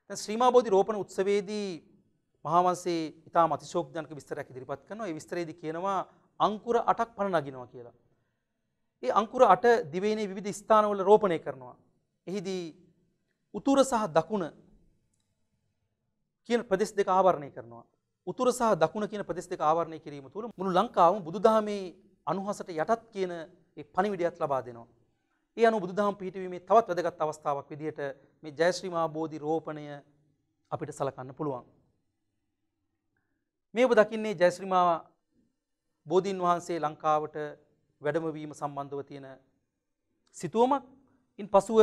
දැන් ශ්‍රීමාබෝධි රෝපණ උත්සවයේදී මහාවංශේ ඉතා අතිශෝක්තිජනක විස්තරයක් ඉදිරිපත් කරනවා. ඒ විස්තරයේදී කියනවා අංකුර 8ක් පණ නගිනවා කියලා. ඒ අංකුර 8 දිවයිනේ විවිධ ස්ථානවල රෝපණය කරනවා. එහිදී උතුර සහ දකුණ කියන ප්‍රදෙස් දෙක ආවරණය කරනවා. උතුර සහ දකුණ කියන ප්‍රදෙස් දෙක ආවරණය කිරීම තුළ මුළු ලංකාවම බුදුදහමේ අනුහසට යටත් කියන ඒ පණිවිඩයත් ලබා දෙනවා. ඒ අනුව බුදුදහම පිහිටවීමේ තවත් වැදගත් අවස්ථාවක් විදිහට මේ ජයශ්‍රී මහා බෝධි රෝපණය අපිට සලකන්න පුළුවන්. මේ ඔබ දකින්නේ ජයශ්‍රී මහා බෝධීන් වහන්සේ ලංකාවට වැඩමවීම සම්බන්ධව තියෙන සිතුවමක්. ඉන් පසුව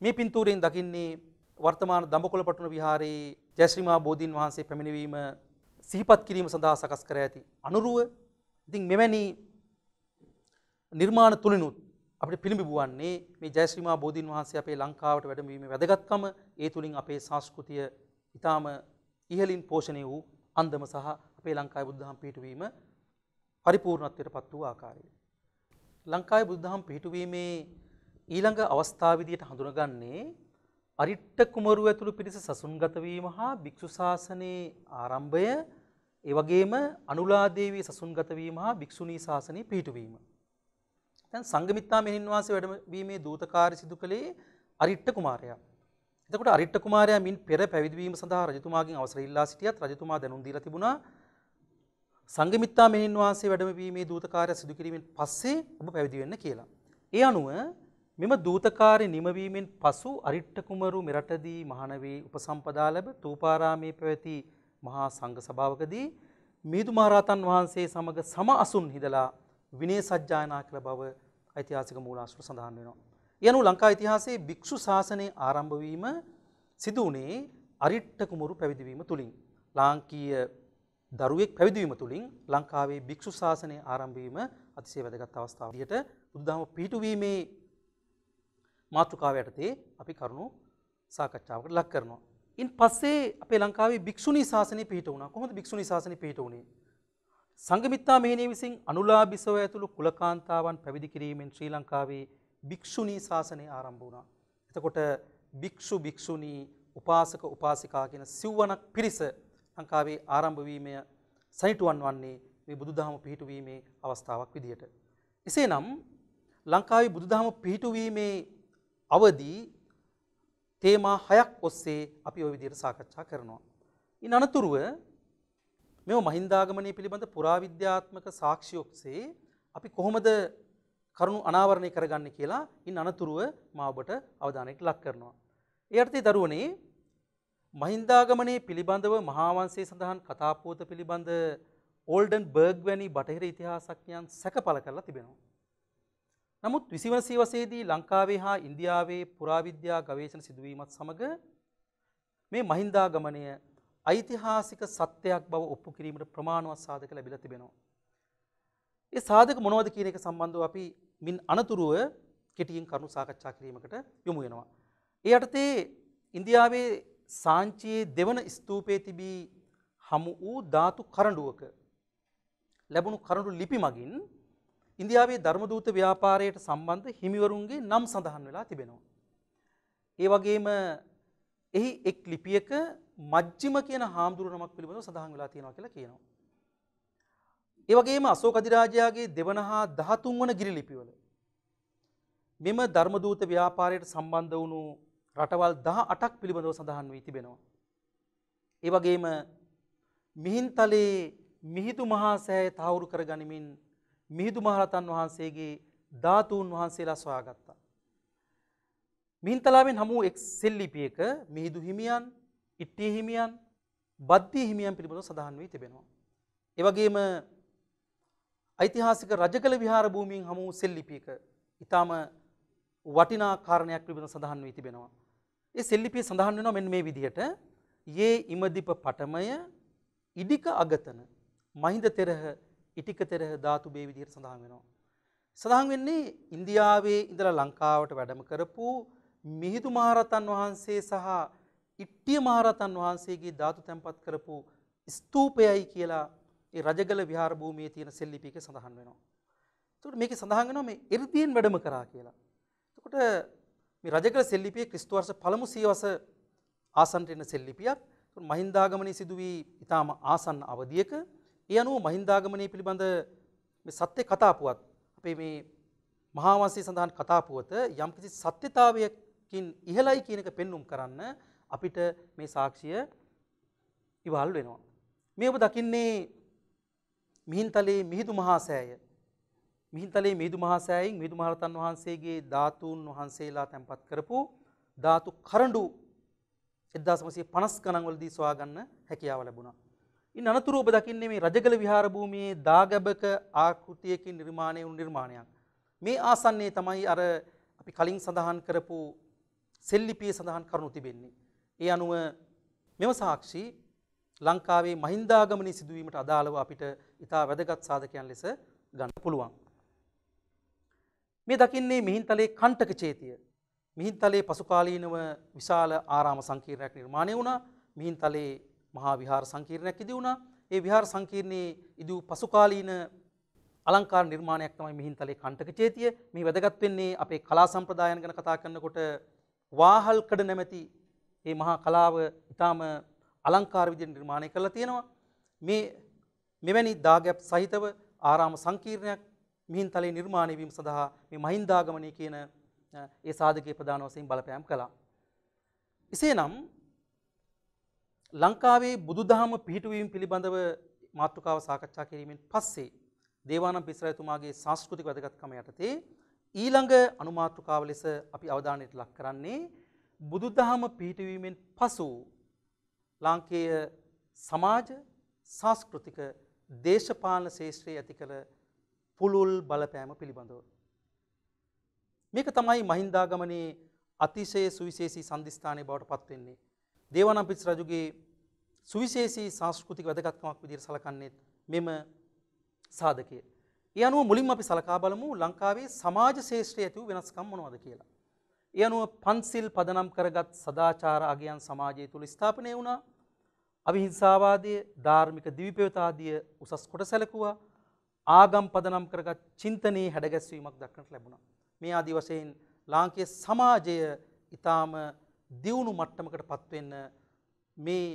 මේ පින්තූරයෙන් දකින්නේ වර්තමාන දඹකොළ පටුන විහාරයේ ජයශ්‍රීමා බෝධීන් වහන්සේ පැමිණවීම සිහිපත් කිරීම සඳහා සකස් කර ඇති අනුරුව ඉතින් මෙවැනි නිර්මාණ තුලිනුත් අපිට පිළිඹු වන්නේ මේ ජයශ්‍රීමා බෝධීන් වහන්සේ අපේ ලංකාවට වැඩමවීමේ වැදගත්කම ඒ තුලින් අපේ සංස්කෘතිය ඊටාම ඉහළින් පෝෂණය වූ අන්දම සහ අපේ ලංකාවේ බුද්ධහම් පිහිටුවීම පරිපූර්ණත්වයට පත් වූ ආකාරය. ලංකාවේ බුද්ධහම් පිහිටුවීමේ ඊළඟ අවස්ථාව විදියට හඳුනගන්නේ අරිට්ට කුමරු ඇතුළු පිරිස සසුන්ගත වීම හා භික්ෂු ශාසනයේ ආරම්භය ඒ වගේම අනුලා දේවී සසුන්ගත වීම හා භික්ෂුණී ශාසනයේ පිහිටවීම. දැන් සංඝමිත්තා මෙහෙණින් වහන්සේ වැඩමවීමේ දූතකාරී සිදු කළේ අරිට්ට කුමාරයා. එතකොට අරිට්ට කුමාරයා මින් පෙර පැවිදි වීම සඳහා රජතුමාගෙන් අවසර ඉල්ලා සිටියත් රජතුමා දැනුම් දීලා තිබුණා සංඝමිත්තා මෙහෙණින් වහන්සේ වැඩමවීමේ දූතකාරය සිදු කිරීමෙන් පස්සේ ඔබ පැවිදි වෙන්න කියලා. ඒ අනුව මෙම දූතකාරී නිමවීමෙන් පසු අරිට්ඨ කුමරු මෙරටදී මහානවී උපසම්පදා ලැබ තූපාරාමේ පැවති මහා සංඝ සභාවකදී මිහිඳු මහරහතන් වහන්සේ සමග සම අසුන් හිදලා විනය සජ්ජායනා කළ බව ඓතිහාසික මූලාශ්‍ර සඳහන් වෙනවා. යනු ලංකා ඉතිහාසයේ භික්ෂු ශාසනය ආරම්භ වීම සිදු වුණේ අරිට්ඨ කුමරු පැවිදි වීම තුලින්. ලාංකීය දරුවෙක් පැවිදි වීම තුලින් ලංකාවේ භික්ෂු ශාසනය ආරම්භ වීම අතිශය වැදගත් අවස්ථාවක් විදිහට බුදුදහම පිහිටුවීමේ මාතෘකාව යටතේ අපි කරුණු සාකච්ඡාවකට ලක් කරනවා. ඉන් පස්සේ අපේ ලංකාවේ භික්ෂුණී ශාසනය පිහිට වුණා. කොහොමද භික්ෂුණී ශාසනය පිහිට වුණේ? සංඝමිත්තා මෙහෙණිය විසින් අනුලාභිසව ඇතුළු කුලකාන්තාවන් පැවිදි කිරීමෙන් ශ්‍රී ලංකාවේ භික්ෂුණී ශාසනය ආරම්භ වුණා. එතකොට භික්ෂු භික්ෂුණී උපාසක උපාසිකා කියන සිව්වනක් පිරිස ලංකාවේ ආරම්භ වීමය සනිටුවන් වන්නේ මේ බුදුදහම පිහිටුවීමේ අවස්ථාවක් විදියට. එසේනම් ලංකාවේ බුදුදහම පිහිටුවීමේ අවදි තේමා හයක් ඔස්සේ අපි ඔය විදියට සාකච්ඡා කරනවා. ඉන් අනතුරුව මෙම මහින්දාගමනය පිළිබඳ පුරාවිද්‍යාත්මක සාක්ෂි ඔක්සේ අපි කොහොමද කරුණු අනාවරණය කරගන්න කියලා ඉන් අනතුරුව මාඔබට අවධානයට ලක් කරනවා. ඒ අර්ථයේ දරුවනේ මහින්දාගමනයේ පිළිබඳව මහාවංශයේ සඳහන් කතාපුවත පිළිබඳ ඕල්ඩන් බර්ග් වැනි බටහිර ඉතිහාසඥයන් සැකපල කරලා තිබෙනවා. නමුත් විසිවන සීවසේදී ලංකාවේ හා ඉන්දියාවේ පුරාවිද්‍යා ගවේශණ සිදුවීමත් සමඟ මේ මහින්දාගමනය ඓතිහාසික සත්‍යයක් බව ඔප්පු කිරීමට ප්‍රමාණවත් සාධක ලැබිලා තිබෙනවා. ඒ සාධක මොනවද කියන එක සම්බන්ධව අපි මින් අනතුරුව කෙටියෙන් කරුණු සාකච්ඡා කිරීමකට යොමු වෙනවා. ඒ යටතේ ඉන්දියාවේ සාංචියේ දෙවන ස්තූපයේ තිබී හමු වූ ධාතු කරඬුවක ලැබුණු කරඬු ලිපි මගින් ඉන්දියාවේ ධර්මදූත ව්‍යාපාරයට සම්බන්ධ හිමිවරුන්ගේ නම් සඳහන් වෙලා තිබෙනවා. ඒ වගේම එහි එක් ලිපියක මජ්ජිම කියන හාමුදුරුව නමක් පිළිබඳව සඳහන් වෙලා තියෙනවා කියලා කියනවා. ඒ වගේම අශෝක අධිරාජයාගේ දෙවන හා 13 වන ගිරි ලිපිවල මෙම ධර්මදූත ව්‍යාපාරයට සම්බන්ධ වුණු රටවල් 18ක් පිළිබඳව සඳහන් වී තිබෙනවා. ඒ වගේම මිහින්තලේ මිහිඳු මහා සෑය තහවුරු කරගනිමින් මිහිඳු මහරතන් වහන්සේගේ ධාතුන් වහන්සේලා සොයාගත්තා. මිහින්තලාවෙන් හමු එක් සෙල්ලිපියක මිහිදු හිමියන්, ඉට්ටිය හිමියන්, බද්දී හිමියන් පිළිබඳව සඳහන් වී තිබෙනවා. ඒ වගේම ඓතිහාසික රජකල විහාර භූමීන් හමු සෙල්ලිපියක ඊටාම වටිනා කාරණයක් පිළිබඳව සඳහන් වී තිබෙනවා. ඒ සෙල්ලිපිය සඳහන් වෙනවා මෙන්න මේ විදිහට යේ ඉමදිප පටමය ඉදික අගතන මහින්ද තෙරහ ඉටිකතෙර ධාතු බේ විදිහට සඳහන් වෙනවා. සඳහන් වෙන්නේ ඉන්දියාවේ ඉඳලා ලංකාවට වැඩම කරපු මිහිඳු මහරතන් වහන්සේ සහ ඉට්ටිය මහරතන් වහන්සේගේ ධාතු තැන්පත් කරපු ස්තූපයයි කියලා ඒ රජගල විහාර භූමියේ තියෙන සෙල්ලිපියක සඳහන් වෙනවා. එතකොට මේකේ සඳහන් වෙනවා මේ 이르දීන් වැඩම කරා කියලා. එතකොට මේ රජගල සෙල්ලිපිය ක්‍රිස්තු වර්ෂ පළමු සියවස ආසන්නට එන සෙල්ලිපියක්. මහින්දාගමනයේ සිදු වී ඊටාම ආසන්න අවධියක ඒ අනුව මහින්දාගමනය පිළිබඳ සත්‍ය කතාපුවත් අපේ මේ මහාවන්සේ සඳහන් කතාපුවත යම්කිසි සත්‍යතාවයකින් ඉහලයි කියනක පෙන්නුම් කරන්න අපිට මේ සාක්ෂිය ඉවල් වෙනවා. මේ ඔබ දකින්නේ මිහින්තලේ මිහිදු මහාසෑය මිහින්තලේ මිහිදු මහාසෑයෙන් මිහිදු මහරතන් වහන්සේගේ ධාතුන් වහන්සේලා තැන්පත් කරපු ධාතු කරඬු 1950 ගණන්වලදී සොයාගන්න හැකියාව ලැබුණා. ඉන් අනතුරුව ඔබ දකින්නේ මේ රජගල විහාර භූමියේ දාගැබක ආකෘතියකින් නිර්මාණය වුණු නිර්මාණයක්. මේ ආසන්නයේ තමයි අර අපි කලින් සඳහන් කරපු සෙල්ලිපියේ සඳහන් කරනු තිබෙන්නේ. ඒ අනුව මෙම සාක්ෂි ලංකාවේ මහින්දාගමනයේ සිදුවීමට අදාළව අපිට ඉතා වැදගත් සාධකයන් ලෙස ගන්න පුළුවන්. මේ දකින්නේ මිහින්තලේ කණ්ටක චේතිය. මිහින්තලේ පසුකාලීනව විශාල ආරාම සංකීර්ණයක් නිර්මාණය වුණා. මිහින්තලේ මහා විහාර සංකීර්ණයක් ඉදි වුණා. ඒ විහාර සංකීර්ණයේ ඉදි වූ පසුකාලීන අලංකාර නිර්මාණයක් තමයි මිහින්තලේ කණ්ඨක චේතිය. මේ වැදගත් වෙන්නේ අපේ කලා සම්ප්‍රදායන් ගැන කතා කරනකොට වාහල්කඩ නැමැති මේ මහා කලාව ඊටාම අලංකාර විදිහට නිර්මාණය කරලා තියෙනවා. මේ මෙවැනි දාගැප් සහිතව ආරාම සංකීර්ණයක් මිහින්තලේ නිර්මාණය වීම සඳහා මේ මහින්දාගමනය කියන ඒ සාධකයේ ප්‍රධාන වශයෙන් බලපෑම් කළා. එසේනම් ලංකාවේ බුදුදහම පිහිටුවීම පිළිබඳව මාතෘකාව සාකච්ඡා කිරීමෙන් පස්සේ දේවානම් පිස්රයතුමාගේ සංස්කෘතික වැදගත්කම යටතේ ඊළඟ අනුමාතෘකාව ලෙස අපි අවධානයට ලක් කරන්නේ බුදුදහම පිහිටුවීමෙන් පසු ලාංකේය සමාජ සංස්කෘතික දේශපාලන ශේෂත්‍රයේ ඇති කළ පුළුල් බලපෑම පිළිබඳව. මේක තමයි මහින්දාගමනේ අතිශය සුවිශේෂී සන්ධිස්ථානය බවට පත්වෙන්නේ දේවානම්පිස් රජුගේ සුවිශේෂී සංස්කෘතික වැදගත්කමක් විදිහට සලකන්නේ මෙම සාධකය. ඒ අනුව මුලින්ම අපි සලකා බලමු ලංකාවේ සමාජ ශේෂ්ත්‍රයේ ඇති වූ වෙනස්කම් මොනවද කියලා. ඒ අනුව පන්සිල් පදනම් කරගත් සදාචාර අගයන් සමාජය තුළ ස්ථාපනය වුණා. අවිහිංසාවාදය, ධාර්මික දිවිපෙවත ආදිය උසස් කොට සැලකුවා. ආගම් පදනම් කරගත් චින්තනයේ හැඩගැස්වීමක් දක්නට ලැබුණා. මේ ආදි වශයෙන් ලාංකීය සමාජය ඊටාම දියුණු මට්ටමකට පත්වෙන්න මේ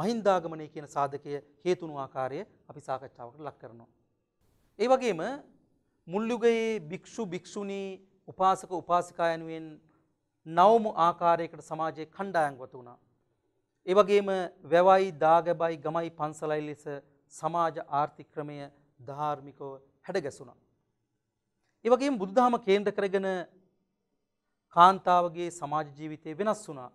මහින්දාගමනය කියන සාධකය හේතුණු ආකාරය අපි සාකච්ඡාවකට ලක් කරනවා. ඒ වගේම මුල්යුගයේ භික්ෂු භික්ෂුණී උපාසක උපාසිකා යනුවෙන් නවම ආකාරයකට සමාජයේ කණ්ඩායම්ගත වුණා. ඒ වගේම වැවයි දාගැබයි ගමයි පන්සලයි ලෙස සමාජ ආර්ථික ක්‍රමය ධාර්මිකව හැඩගැසුණා. ඒ වගේම බුදුදහම කේන්ද්‍ර කරගෙන කාන්තාවගේ සමාජ ජීවිතය වෙනස් වුණා.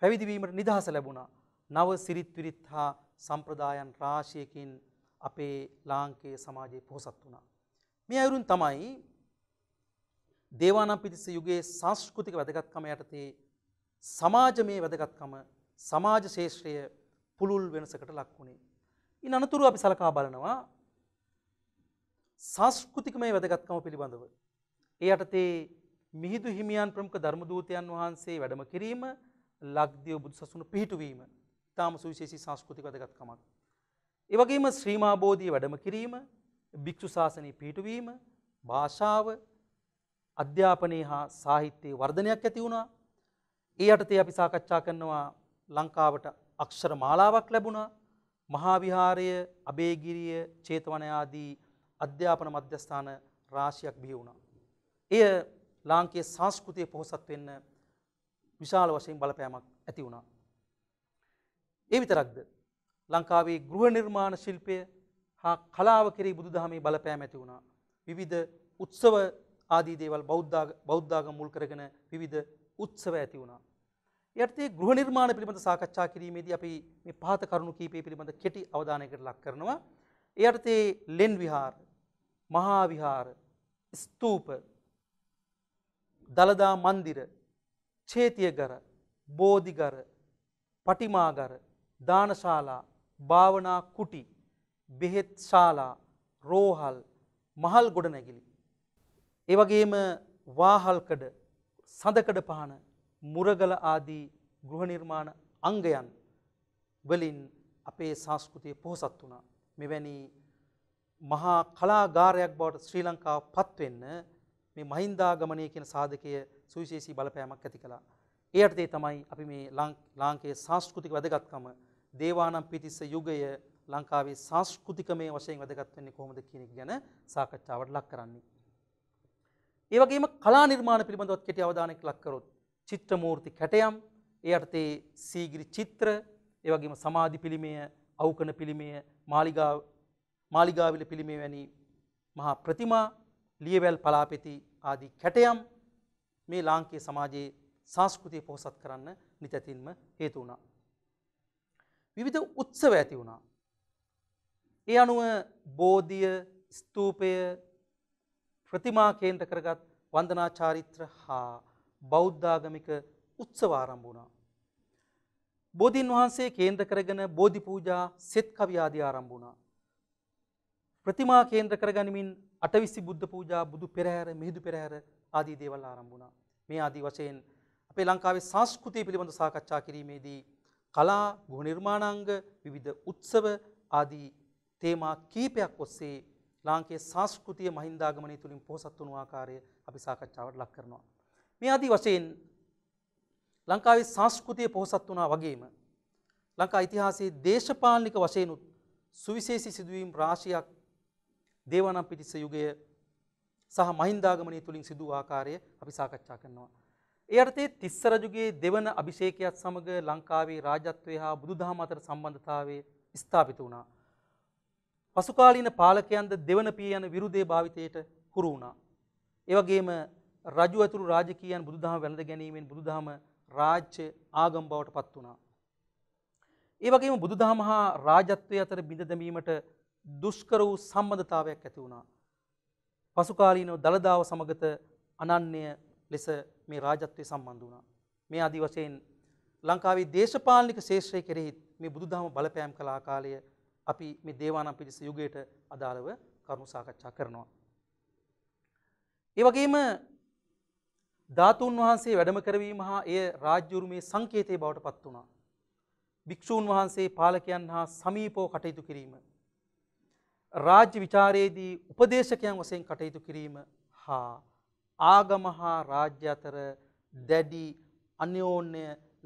පැවිදිවීමට නිදහස ලැබුණා. නව සිරිත් විරිත් හා සම්ප්‍රදායන් රාශියකින් අපේ ලාංකේ සමාජයේ පොහොසත් වුණා. මේ අයුරුන් තමයි දේවානම්පිටිස්ස යුගයේ සංස්කෘතික වැදගත්කම යටතේ සමාජමය වැදගත්කම සමාජ ශේෂ්ත්‍රය පුළුල් වෙනසකට ලක් වුණේ. ඉන් අනතුරු අපි සලකා බලනවා සංස්කෘතිකමය වැදගත්කම පිළිබඳව. ඒ යටතේ මිහිදු හිමියන් ප්‍රමුඛ ධර්මදූතයන් වහන්සේ වැඩම කිරීම ලක්දිව බුදු සසුන පිහිටුවීම තාම සුවිශේෂී සංස්කෘතික වැදගත්කමක්. එවගේම ශ්‍රීමාබෝධී වැඩම කිරීම භික්‍ෂු ශාසනය පිහිටුවීම භාෂාව අධ්‍යාපනය හා සාහිත්‍යයේ වර්ධනයක් ඇති වුණා ඒ අටතේ අපි සාකච්ඡා කරනවා ලංකාවට අක්ෂර මාලාවක් ලැබුණා මහාවිහාරය අබේගිරිය චේතවනයාදී අධ්‍යාපන මධ්‍යස්ථාන රාශියක් බිහි වුණා. එය ලාංකයේ සංස්කෘතිය පොහොසත් වෙන්න විශාල වශයෙන් බලපෑමක් ඇති වුණා. ඒ විතරක්ද ලංකාවේ ගෘහ නිර්මාණ ශිල්පය හා කලාව කෙරෙහි බුදුදහමේ බලපෑම ඇති වුණා. විවිධ උත්සව ආදී දේවල් බෞද්ධාගම මුල් කරගෙන විවිධ උත්සව ඇති වුණා. යටතේ ගෘහ නිර්මාණ පිළිබඳ සාකච්ඡා කිරීමේදී අපි මේ පහත කරුණු කීපය පිළිබඳ කෙටි අවධානයකට ලක් කරනවා. ඒ යටතේ ලෙන් විහාර, මහා විහාර, ස්තූප දළදා මන්දිර චේතියගර බෝධිගර පටිමාගර දානශාලා භාවනා කුටි බෙහෙත් ශාලා රෝහල් මහල් ගොඩනැගිලි. ඒවගේම වාහල්කඩ සඳකඩ පහන මුරගල ආදී ගෘහනිර්මාණ අංගයන් වලින් අපේ සංස්කෘතිය පොහොසත් වනා මෙවැනි මහා කලාගාරයක් බවට ශ්‍රී ලංකාව පත්වෙන්න මේ මහින්දාගමනය කියන සාධකය සුවිශේෂී බලපෑමක් ඇති කළා. ඒ යටතේ තමයි අපි මේ ලාංකේය සංස්කෘතික වැදගත්කම දේවානම් පිටිස්ස යුගය ලංකාවේ සංස්කෘතිකමය වශයෙන් වැදගත් වෙන්නේ කොහොමද කියන එක ගැන සාකච්ඡාවට ලක් කරන්නේ. ඒ වගේම කලා නිර්මාණ පිළිබඳවත් කෙටි අවධානයක් ලක් කරොත් චිත්‍ර මූර්ති කැටයම්, ඒ යටතේ සීගිරි චිත්‍ර, ඒ වගේම සමාධි පිළිමය, අවුකන පිළිමය, මාලිගා මාලිගාවිල පිළිමය වැනි මහා ප්‍රතිමා ලියවැල් පලාපෙති ආදී කැටයම් මේ ලාංකේ සමාජයේ සංස්කෘතිය පොහොසත් කරන්න නිතැතින්ම හේතු වුණා. විවිධ උත්සව ඇති වුණා. ඒ අනුව බෝධිය ස්තූපය ප්‍රතිමා කේන්ද්‍ර කරගත් වන්දනා චාරිත්‍ර හා බෞද්ධාගමික උත්සව ආරම්භ වුණා. බෝධීන් වහන්සේ කේන්ද්‍ර කරගෙන බෝධි පූජා සෙත් කවි ආදී ආරම්භ වුණා. ප්‍රතිමා කේන්ද්‍ර කරගනිමින් අටවිසි බුද්ධ පූජා බුදු පෙරහැර මිහිදු පෙරහැර ආදී දේවල් ආරම්භ වුණා. මේ ආදී වශයෙන් අපේ ලංකාවේ සංස්කෘතිය පිළිබඳ සාකච්ඡා කිරීමේදී කලා, ගෘහ නිර්මාණාංග, විවිධ උත්සව ආදී තේමා කීපයක් ඔස්සේ ලාංකේ සංස්කෘතිය මහින්දාගමනය තුළින් පොහොසත් වුණු ආකාරය අපි සාකච්ඡාවට ලක් කරනවා. මේ ආදී වශයෙන් ලංකාවේ සංස්කෘතිය පොහොසත් වුණා වගේම ලංකා ඉතිහාසයේ දේශපාලනික වශයෙන් සුවිශේෂී සිදුවීම් රාශියක් දේවානම්පිටිස්ස යුගය සහ මහින්දාගමනය තුළින් සිදු ආකාරය අපි සාකච්ඡා කරනවා. ඒ අර්ථයේ තිස්ස රජුගේ දෙවන අභිෂේකයත් සමග ලංකාවේ රාජත්වය හා බුදුදහම අතර සම්බන්ධතාවය ස්ථාපිත වුණා. පසුකාලීන පාලකයන්ද දෙවන පිය යන විරුදේ භාවිතයට හුරු වුණා. ඒ වගේම රජු ඇතුළු රාජකීයන් බුදුදහම වැළඳ ගැනීමෙන් බුදුදහම රාජ්‍ය ආගම් බවට පත් වුණා. ඒ වගේම බුදුදහම හා රාජත්වය අතර බිඳ දැමීමට දුෂ්කර වූ සම්බධතාවයක් ඇති වුණා. පසුකාලීනව දළදාව සමගත අනන්‍ය ලෙස මේ රාජත්වය සම්බන්ධ වුණා. මේ අදි වශයෙන් ලංකාවේ දේශපාලනික ශේෂත්‍රය කෙරෙහිත් මේ බුදුදහම බලපෑම් කළ ආකාලය අපි මේ දේවානම් පිරිස යුගයට අදාළව කරුණු සාකච්ඡා කරනවා. ඒ වගේම ධාතුන් වහන්සේ වැඩම කරවීම හා එය රාජ්‍යුරුමේ සංකේතය බවට පත් වුණා. භික්‍ෂූන් වහන්සේ පාලකයන් හා සමීපෝ කටයුතු කිරීම රාජ්‍ය විචාරයේදී උපදේශකයන් වසයෙන් කටයුතු කිරීම හා ආගම හා රාජ්‍ය අතර දැඩි අන්‍යෝන්‍ය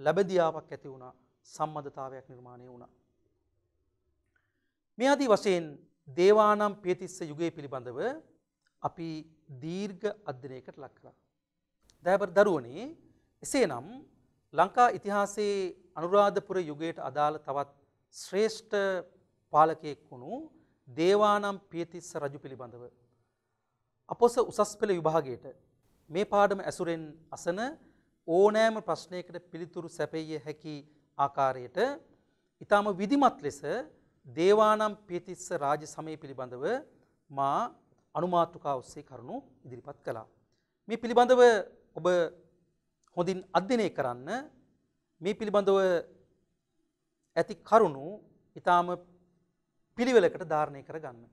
ලැබදියාවක් ඇති වුණ සම්බධතාවයක් නිර්මාණය වුණ. මේ අදී වශයෙන් දේවානම් පියතිස්ස යුගය පිළිබඳව අපි දීර්ඝ අධ්‍යනයකට ලක් කලා. දැබර දරුවනේ එසේ නම් ලංකා ඉතිහාසේ අනුරාධපුර යුගයට අදාළ තවත් ශ්‍රේෂ්ඨ පාලකයෙක් වුණු දේවානම් පියතිස්ස රජු පිළිබඳව. අපොස උසස් පෙළ විභාගයට මේ පාඩම ඇසුරෙන් අසන ඕනෑම ප්‍රශ්නයකට පිළිතුරු සැපෙය හැකි ආකාරයට ඉතාම විදිමත් ලෙස දේවානම් පියතිස්ස රාජ සමය පිළිබඳව මා අනුමාතුකා ඔස්සේ කරුණු ඉදිරිපත් කළා. මේ පිළිබඳව ඔබ හොඳින් අධ්‍යනය කරන්න මේ පිළිබඳව ඇති කරුණු ඉතාම පිළිවෙලකට ධාරණය කරගන්න.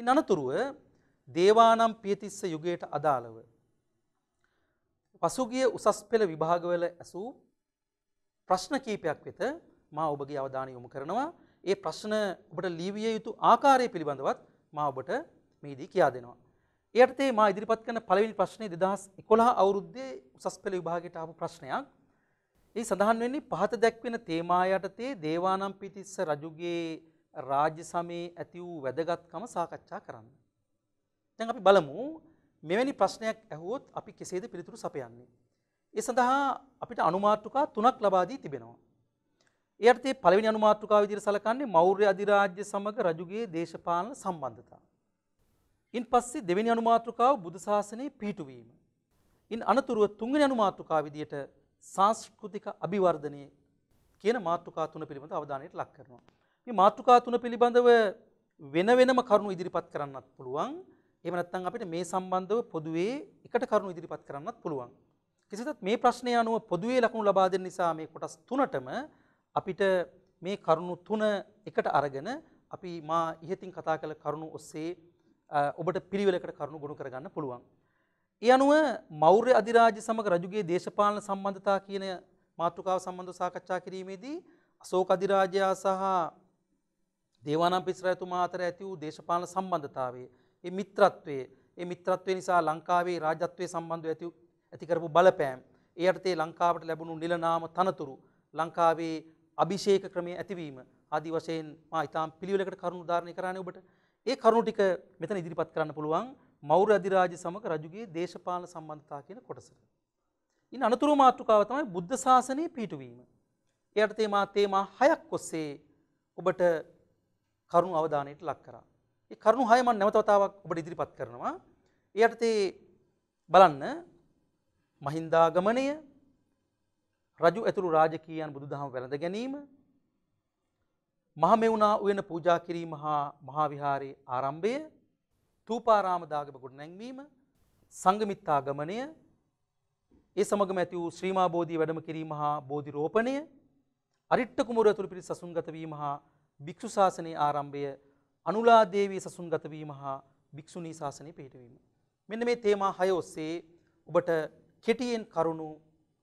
ඉන් අනතුරුව දේවානම් පියතිස්ස යුගයට අදාළව. පසුගිය උසස් පෙළ විභාගවල ඇසූ ප්‍රශ්න කීපයක් වෙත මා ඔබගේ අවධානය යොමු කරනවා. ඒ ප්‍රශ්න ඔබට ලිවිය යුතු ආකාරය පිළිබඳවත් මා ඔබට මෙහිදී කියා දෙනවා. ඒ අර්ථයේ මා ඉදිරිපත් කරන පළවෙනි ප්‍රශ්නේ 2011 අවුරුද්දේ උසස් පෙළ විභාගයට ආපු ප්‍රශ්නයක්. ඒ සඳහන් වෙන්නේ පහත දැක්වෙන තේමා යටතේ දේවානම් පිටිස්ස රජුගේ රාජ්‍ය සමයේ ඇති වූ වැදගත්කම සාකච්ඡා කරන්න. දැන් අපි බලමු මෙවැනි ප්‍රශ්නයක් ඇහුවොත් අපි කෙසේද පිළිතුරු සපයන්නේ. ඒ සඳහා අපිට අනුමාතෘකා තුනක් ලබා දී තිබෙනවා. ඒ අර්ථයේ පළවෙනි අනුමාතෘකාව විදිහට සැලකන්නේ මෞර්ය අධිරාජ්‍ය සමග රජුගේ දේශපාලන සම්බන්ධතා. ඉන් පස්සේ දෙවෙනි අනුමාතෘකාව බුදු සාසනයේ පිහිටුවීම. ඉන් අනතුරුව තුන්වෙනි අනුමාතෘකාව විදිහට සංස්කෘතික අභිවර්ධනයේ කියන මාතෘකා තුන පිළිබඳ අවධානයට ලක් කරනවා. මේ මාතෘකා තුන පිළිබඳව වෙන වෙනම කරුණු ඉදිරිපත් කරන්නත් පුළුවන්. එහෙම නැත්නම් අපිට මේ සම්බන්ධව පොදුවේ එකට කරුණු ඉදිරිපත් කරන්නත් පුළුවන්. කෙසේතත් මේ ප්‍රශ්නය අනුව පොදුවේ ලකුණු ලබා දෙන නිසා මේ කොටස් තුනටම අපිට මේ කරුණු තුන එකට අරගෙන අපි මා ඉහතින් කතා කළ කරුණු ඔස්සේ ඔබට පිළිවෙලකට කරුණු ගොනු කරගන්න පුළුවන්. ඒ අනුව මෞර්ය අධිරාජ්‍ය සමග රජුගේ දේශපාලන සම්බන්ධතා කියන මාතෘකාව සම්බන්ධව සාකච්ඡා කිරීමේදී අශෝක අධිරාජයා සහ දේවානම්පිස් රජතුමා අතර ඇති වූ දේශපාලන සම්බන්ධතාවය, ඒ මිත්‍රත්වය, ඒ මිත්‍රත්වය නිසා ලංකාවේ රාජ්‍යත්වයේ සම්බන්ධව ඇති ඇති කරපු බලපෑම්, ඒ යටතේ ලංකාවට ලැබුණු නිලනාම තනතුරු, ලංකාවේ අභිෂේක ක්‍රමයේ ඇතිවීම ආදී වශයෙන් මා ඊටාම් පිළිවෙලකට කරුණු උදාහරණය කරන්නේ ඔබට. ඒ කරුණු ටික මෙතන ඉදිරිපත් කරන්න පුළුවන් මෞර්ය අධිරාජ්‍ය සමග රජුගේ දේශපාලන සම්බන්ධතාව කියන කොටසට. ඉන් අනතුරු මාතෘකාව තමයි බුද්ධ ශාසනයේ පිහිටුවීම. එයට තේමා තේමා හයක් ඔස්සේ ඔබට කරුණු අවධානයට ලක් කරා. ඒ කරුණු හය මම නැවතවතාවක් ඔබට ඉදිරිපත් කරනවා. ඒ යටතේ බලන්න මහින්දාගමණය රජු ඇතුළු රාජකීයයන් බුදුදහම වැළඳ ගැනීම මහමෙවුනා උයන පූජා කිරීම හා මහා විහාරයේ ආරම්භය තූපාරාම දාගම ගොඩ නැංවීම සංගමිත්තාගමණය ඒ සමගම ඇති වූ ශ්‍රීමා බෝධි වැඩම කිරීම හා බෝධි රෝපණය අරිට්ඨ කුමරු ඇතුළු පිරිස සසුන්ගත වීම හා භික්‍ෂු ශාසනයේ ආරම්භය අනුලා දේවී සසුන් ගතවීම හා භික්‍ෂුණී ශාසනය පිහිටවීම. මෙන්න මේ තේමා හය ඔස්සේ ඔබට කෙටියෙන් කරුණු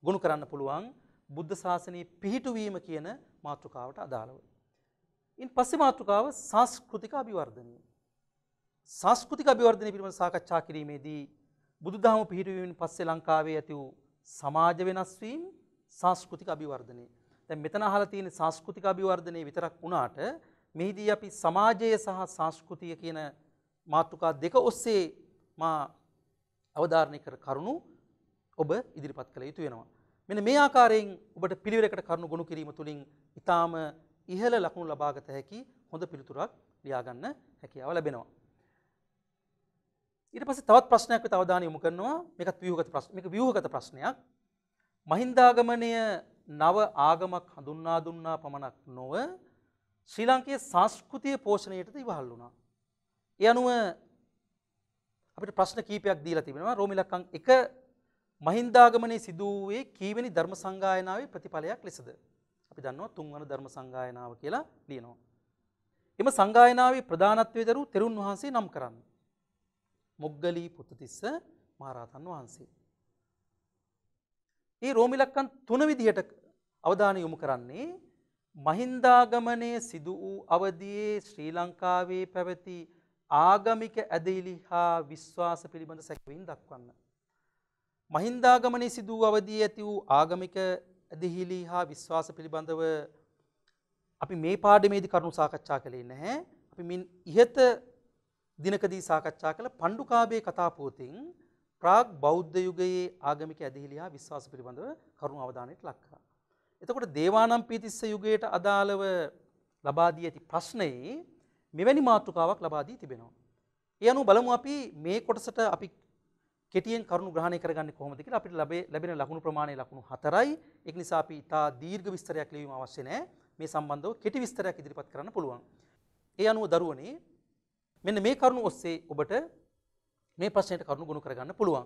ගොුණු කරන්න පුළුවන් බුද්ධ ශාසනයේ පිහිටුවීම කියන මාතෘකාවට අදාළව. ඉන් පස්සේ මාතෘකාව සංස්කෘතික අභිවර්ධනය. සංස්කෘතික අභිවර්ධනය පිළිබඳ සාකච්ඡා කිරීමේදී බුදුදහම පිහිටුවීමෙන් පස්සේ ලංකාවේ ඇති වූ සමාජ වෙනස් වීම සංස්කෘතික අභිවර්ධනය දැන් මෙතන අහලා තියෙන සංස්කෘතික අභිවර්ධනයේ විතරක් වුණාට මෙහිදී අපි සමාජය සහ සංස්කෘතිය කියන මාතෘකා දෙක ඔස්සේ මා අවධාරණය කර කරුණු ඔබ ඉදිරිපත් කළ යුතු වෙනවා. මෙන්න මේ ආකාරයෙන් ඔබට පිළිවෙලකට කරුණු ගොනු කිරීම තුළින් ඊටාම ඉහළ ලකුණු ලබාගත හැකි හොඳ පිළිතුරක් ලියාගන්න හැකියාව ලැබෙනවා. ඊට පස්සේ තවත් ප්‍රශ්නයක් වෙත අවධානය යොමු කරනවා. මේකත් ව්‍යුහගත ප්‍රශ්න. මේක ව්‍යුහගත ප්‍රශ්නයක්. මහින්දාගමනය නව ආගමක් හඳුන්නා දුන්නා පමණක් නොව ශ්‍රී ලංකයේ සංස්කෘතිය පෝෂණයටද ඉවහල් වුණා. ඒ අනුව අපිට ප්‍රශ්න කීපයක් දීලා තිබෙනවා රෝමිලක්කම් එක මහින්දාගමනයේ සිදු වූයේ කීවෙනි ධර්ම සංගායනාවේ ප්‍රතිඵලයක් ලෙසද? අපි දන්නවා තුන්වන ධර්ම සංගායනාව කියලා ලියනවා. එම සංගායනාවේ ප්‍රධානත්වයේ දරු තෙරුන් වහන්සේ නම් කරන්නේ. මොග්ගලී පුත්තිස්ස මහරහතන් වහන්සේ. ඒ රෝමි ලක්කන් තුන විදිහට අවධානය යොමු කරන්නේ මහින්දාගමනයේ සිදු වූ අවධියේ ශ්‍රී ලංකාවේ පැවති ආගමික ඇදහිලි හා විශ්වාස පිළිබඳ සැකවින් දක්වන්න. මහින්දාගමනයේ සිදු වූ අවධිය ඇති වූ ආගමික ඇදහිලි හා විශ්වාස පිළිබඳව අපි මේ පාඩමේදී කරුණු සාකච්ඡා කළේ නැහැ. අපි මින් ඉහත දිනකදී සාකච්ඡා කළ පණ්ඩුකාභයේ කතා පොතෙන් ප්‍රාග් බෞද්ධ යුගයේ ආගමික ඇදහිලියා විශ්වාස පිළිබඳව කරුණු අවධානයට ලක් කරා. එතකොට දේවානම්පියතිස්ස යුගයට අදාළව ලබා දී ඇති ප්‍රශ්නයේ මෙවැනි මාතෘකාවක් ලබා දී තිබෙනවා. ඒ අනුව බලමු අපි මේ කොටසට අපි කෙටියෙන් කරුණු ග්‍රහණය කරගන්නේ කොහොමද කියලා අපිට ලැබෙන ලකුණු ප්‍රමාණය ලකුණු 4යි. ඒක නිසා අපි ඉතා දීර්ඝ විස්තරයක් ලියවීම අවශ්‍ය නැහැ. මේ සම්බන්ධව කෙටි විස්තරයක් ඉදිරිපත් කරන්න පුළුවන්. ඒ අනුව දරුවනේ මෙන්න මේ කරුණු ඔස්සේ ඔබට මේ ප්‍රශ්නයට කරුණු ගොනු කරගන්න පුළුවන්.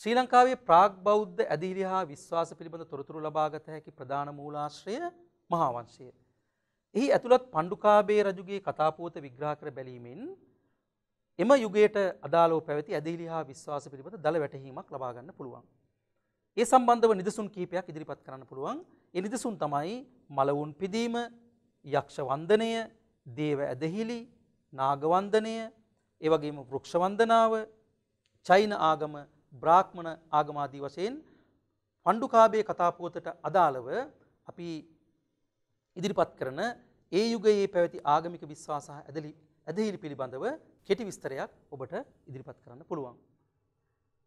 ශ්‍රී ලංකාවේ ප්‍රාග් බෞද්ධ ඇදහිලි හා විශ්වාස පිළිබඳ තොරතුරු ලබාගත හැකි ප්‍රධාන මූලාශ්‍රය මහාවංශය. එහි ඇතුළත් පණ්ඩුකාභය රජුගේ කතාපුවත විග්‍රහ කර බැලීමෙන් එම යුගයට අදාළව පැවති ඇදහිලි හා විශ්වාස පිළිබඳ දළ වැටහීමක් ලබා ගන්න පුළුවන්. ඒ සම්බන්ධව නිදසුන් කීපයක් ඉදිරිපත් කරන්න පුළුවන්. ඒ නිදසුන් තමයි මලවුන් පිදීම, යක්ෂ වන්දනය, දේව ඇදහිලි, නාග වන්දනය, ඒ වගේම වෘක්ෂ වන්දනාව, චෛන ආගම, බ්‍රාහ්මණ ආගම ආදී වශයෙන් පණ්ඩුකාභයේ කතා පුවතට අදාළව අපි ඉදිරිපත් කරන ඒ යුගයේ පැවති ආගමික විශ්වාස සහ ඇදහිලි පිළිබඳව කෙටි විස්තරයක් ඔබට ඉදිරිපත් කරන්න පුළුවන්.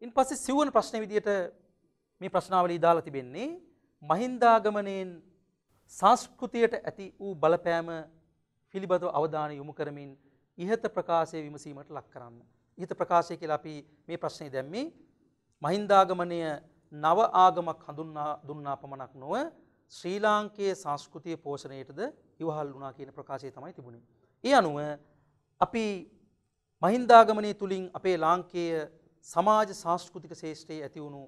ඉන්පස්සේ සිවුවන ප්‍රශ්නේ විදියට මේ ප්‍රශ්නාවලිය දාලා තිබෙන්නේ මහින්දාගමනයෙන් සංස්කෘතියට ඇති වූ බලපෑම පිළිබඳව අවධානය යොමු කරමින් ඉහත ප්‍රකාශය විමසීමට ලක් කරන්න. ඉහත ප්‍රකාශය කියලා අපි මේ ප්‍රශ්නය දැම්මේ මහින්දාගමනය නව ආගමක් හඳුන්නා දුන්නා පමණක් නොව ශ්‍රී ලාංකයේ සංස්කෘතිය පෝෂණයටද ඉවහල් වුණා කියන ප්‍රකාශය තමයි තිබුණේ. ඒ අනුව අපි මහින්දාගමනය තුළින් අපේ ලාංකේය සමාජ සංස්කෘතික ශේෂ්ඨයේ ඇති වුණු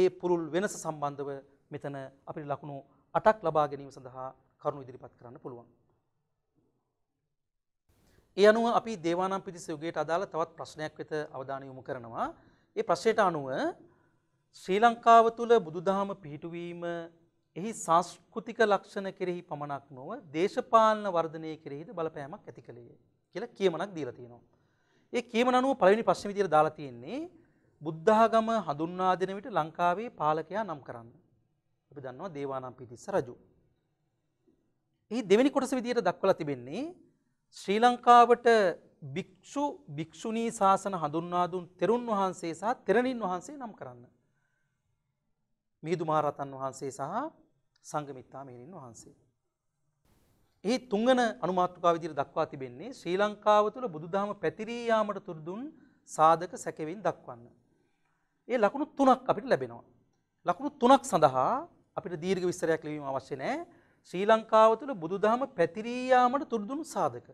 ඒ පුරුල් වෙනස සම්බන්ධව මෙතන අපිට ලකුණු අටක් ලබා ගැනීම සඳහා කරුණු ඉදිරිපත් කරන්න පුළුවන්. ඒ අනුව අපි දේවානම් පිරිස යුගයට අදාළ තවත් ප්‍රශ්නයක් වෙත අවධානය යොමු කරනවා. ඒ ප්‍රශ්නයට අනුව ශ්‍රී ලංකාව තුළ බුදුදහම පිහිටුවීම එහි සංස්කෘතික ලක්ෂණ කෙරෙහි පමණක් නොව දේශපාලන වර්ධනය කෙරෙහිද බලපෑමක් ඇති කළේ කියලා කියමනක් දීලා තියෙනවා. ඒ කියමන අනුව පළවෙනි ප්‍රශ්නේ විදියට දාලා තියෙන්නේ බුද්ධඝම හඳුන්වා දෙන විට ලංකාවේ පාලකයා නම් කරන්න. අපි දන්නවා දේවානම් පිටිස්ස රජු. එහි දෙවෙනි කොටස විදියට දක්වලා තිබෙන්නේ ශ්‍රී ලංකාවට භික්‍ෂු භික්‍ෂුණී ශාසන හඳුන්වාදුන් තෙරුන් වහන්සේ සහ තෙරණින් වහන්සේ නම් කරන්න. මිහිදු මහරතන් වහන්සේ සහ සංගමිත්තා මෙහිණින් වහන්සේ. එහි තුංගන අනුමාත්තුකා විදිර දක්වා තිබෙන්නේ ශ්‍රී ලංකාව තුළ බුදුදහම පැතිරීයාමට තුරදුන් සාධක සැකවින් දක්වන්න. ඒ ලකුණු තුනක් අපිට ලැබෙනවා. ලකුණු තුනක් සඳහා අපිට දීර්ග විස්තරයක් ලිවීම අවශ්‍ය නෑ ශ්‍රී ලංකාව තුළ බුදුදහම පැතිරී යාමට තුරුදුන් සාධක.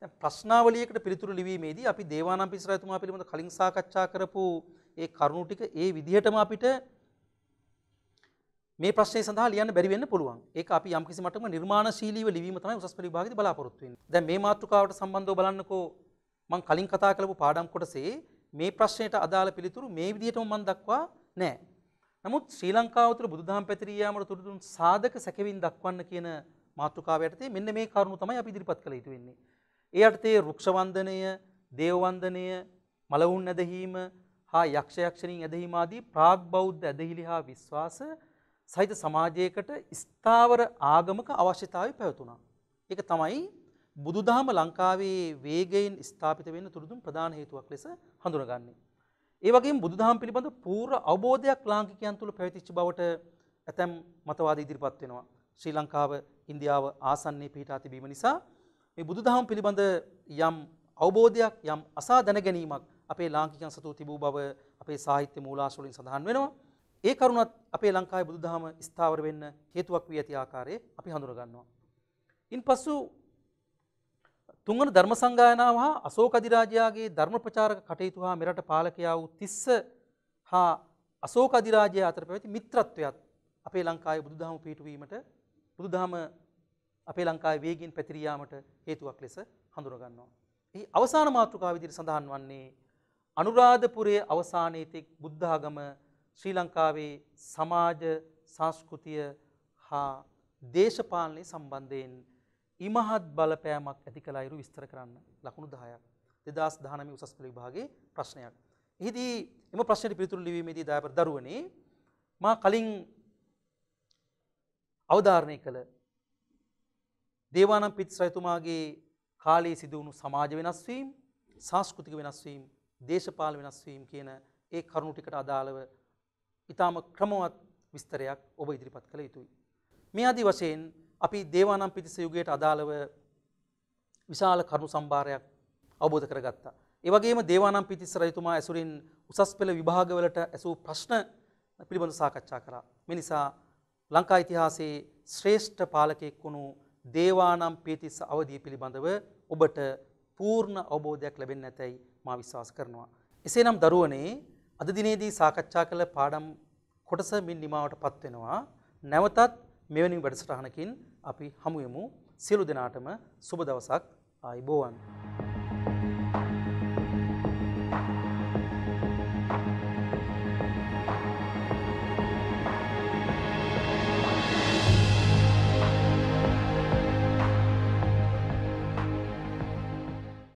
දැන් ප්‍රශ්නාවලියකට පිළිතුරු ලිවීමේදී අපි දේවානම්පිය සිරතුමා පිළිබඳ කලින් සාකච්ඡා කරපු ඒ කරුණු ටික ඒ විදිහටම අපිට මේ ප්‍රශ්නය සඳහා ලියන්න බැරි වෙන්න පුළුවන්. ඒක අපි යම්කිසි මට්ටමක නිර්මාණශීලීව ලිවීම තමයි උසස් පෙළ විභාගයේදී බලාපොරොත්තු වෙන්නේ. දැන් මේ මාතෘකාවට සම්බන්ධව බලන්නකෝ මම කලින් කතා කරපු පාඩම් කොටසේ මේ ප්‍රශ්නයට අදාළ පිළිතුරු මේ විදිහටම මම දක්වා නැහැ. නමුත් ශ්‍රී ලංකාව තුළ බුදුදහම් පැතිරී යාමට තුරුදුන් සාධක සැකවින් දක්වන්න කියන මාතෘකාව යටතේ මෙන්න මේ කරුණු තමයි අපි ඉදිරිපත් කළ යුතු වෙන්නේ. ඒ යටතේ වෘක්ෂ වන්දනය, දේව වන්දනය, මලවුන් ඇදහිීම හා යක්ෂ යක්ෂණීන් ඇදහිීම ආදී ප්‍රාග් බෞද්ධ ඇදහිලි හා විශ්වාස සහිත සමාජයකට ස්ථාවර ආගමක අවශ්‍යතාවය පැවතුණා. ඒක තමයි බුදුදහම ලංකාවේ වේගයෙන් ස්ථාපිත වෙන්න තුරුදුන් ප්‍රධාන හේතුවක් ලෙස හඳුනගන්නේ. ඒවගේ බුදුදහම් පිළිබඳ පූර්ව අවබෝධයක් ලාංකිකයන් තුළ පැවතිච්ච බවට ඇතැම් මතවාද ඉදිරිපත් වෙනවා. ශ්‍රී ලංකාව ඉන්දියාව ආසන්නේ පිහිටා තිබීම නිසා මේ බුදුදහම් පිළිබඳ යම් අවබෝධයක් යම් අසා දැන ගැනීමක් අපේ ලාංකිකයන් සතු තිබූ බව අපේ සාහිත්‍ය මූලාශ්‍ර වලින් සඳහන් වෙනවා. ඒ කරුණත් අපේ ලංකාවේ බුදුදහම ස්ථාවර වෙන්න හේතුවක් වී ඇති ආකාරයේ අපි හඳුනා ගන්නවා. ඉන්පසු තුන්වන ධර්ම සංගායනාව හා අශෝක අධිරාජයාගේ ධර්ම ප්‍රචාරක කටයුතු හා මෙරට පාලකයා වූ තිස්ස හා අශෝක අධිරාජයා අතර පැවති මිත්‍රත්වයත් අපේ ලංකාවේ බුදුදහම පිහිටුවීමට බුදුදහම අපේ ලංකාවේ වේගින් පැතිර යාමට හේතුවක් ලෙස හඳුනා ගන්නවා. එහි අවසාන මාතෘකාව විදිහට සඳහන් වන්නේ අනුරාධපුරයේ අවසානයේ තෙක් බුද්ධ ආගම ශ්‍රී ලංකාවේ සමාජ සංස්කෘතිය හා දේශපාලනය සම්බන්ධයෙන් ඉමහත් බලපෑමක් ඇති කළ අයුරු විස්තර කරන්න ලකුණු 10ක් 2019 උසස් පෙළ විභාගයේ ප්‍රශ්නයක්. එහිදී එම ප්‍රශ්නයට පිළිතුරු ලිවීමේදී දායපර දරුවනේ මා කලින් අවධාරණය කළ දේවානම් පිටිස් රජතුමාගේ කාලයේ සිදු වුණු සමාජ වෙනස් වීම, සංස්කෘතික වෙනස් වීම, දේශපාලන වෙනස් වීම කියන ඒ කරුණු ටිකට අදාළව ඊටාම ක්‍රමවත් විස්තරයක් ඔබ ඉදිරිපත් කළ යුතුයි. මේ ආදී වශයෙන් අපි දේවානම් පිතිස යුගයට අදාළව විශාල කරුණු සම්භාරයක් අවබෝධ කරගත්තා. ඒවගේම දේවානම් පිතිස්ස රජතුමා ඇසුරින් උසස් පෙළ විභාගවලට ඇසූ ප්‍රශ්න පිළිබඳ සාකච්ඡා කරා. මේ නිසා ලංකා ඉතිහාසයේ ශ්‍රේෂ්ඨ පාලකයෙක් වුණු දේවානම් පිතිස්ස අවධිය පිළිබඳව ඔබට පූර්ණ අවබෝධයක් ලැබෙන්නේ නැතයි මා විශ්වාස කරනවා. එසේනම් දරුවනේ අද දිනේදී සාකච්ඡා කළ පාඩම් කොටස මින් නිමාවටපත් වෙනවා. නැවතත් මෙවැනි වැඩසටහනකින් අපි හමුුවමු සියලු දෙනාටම සුබ දවසක් ආයිබෝවන්.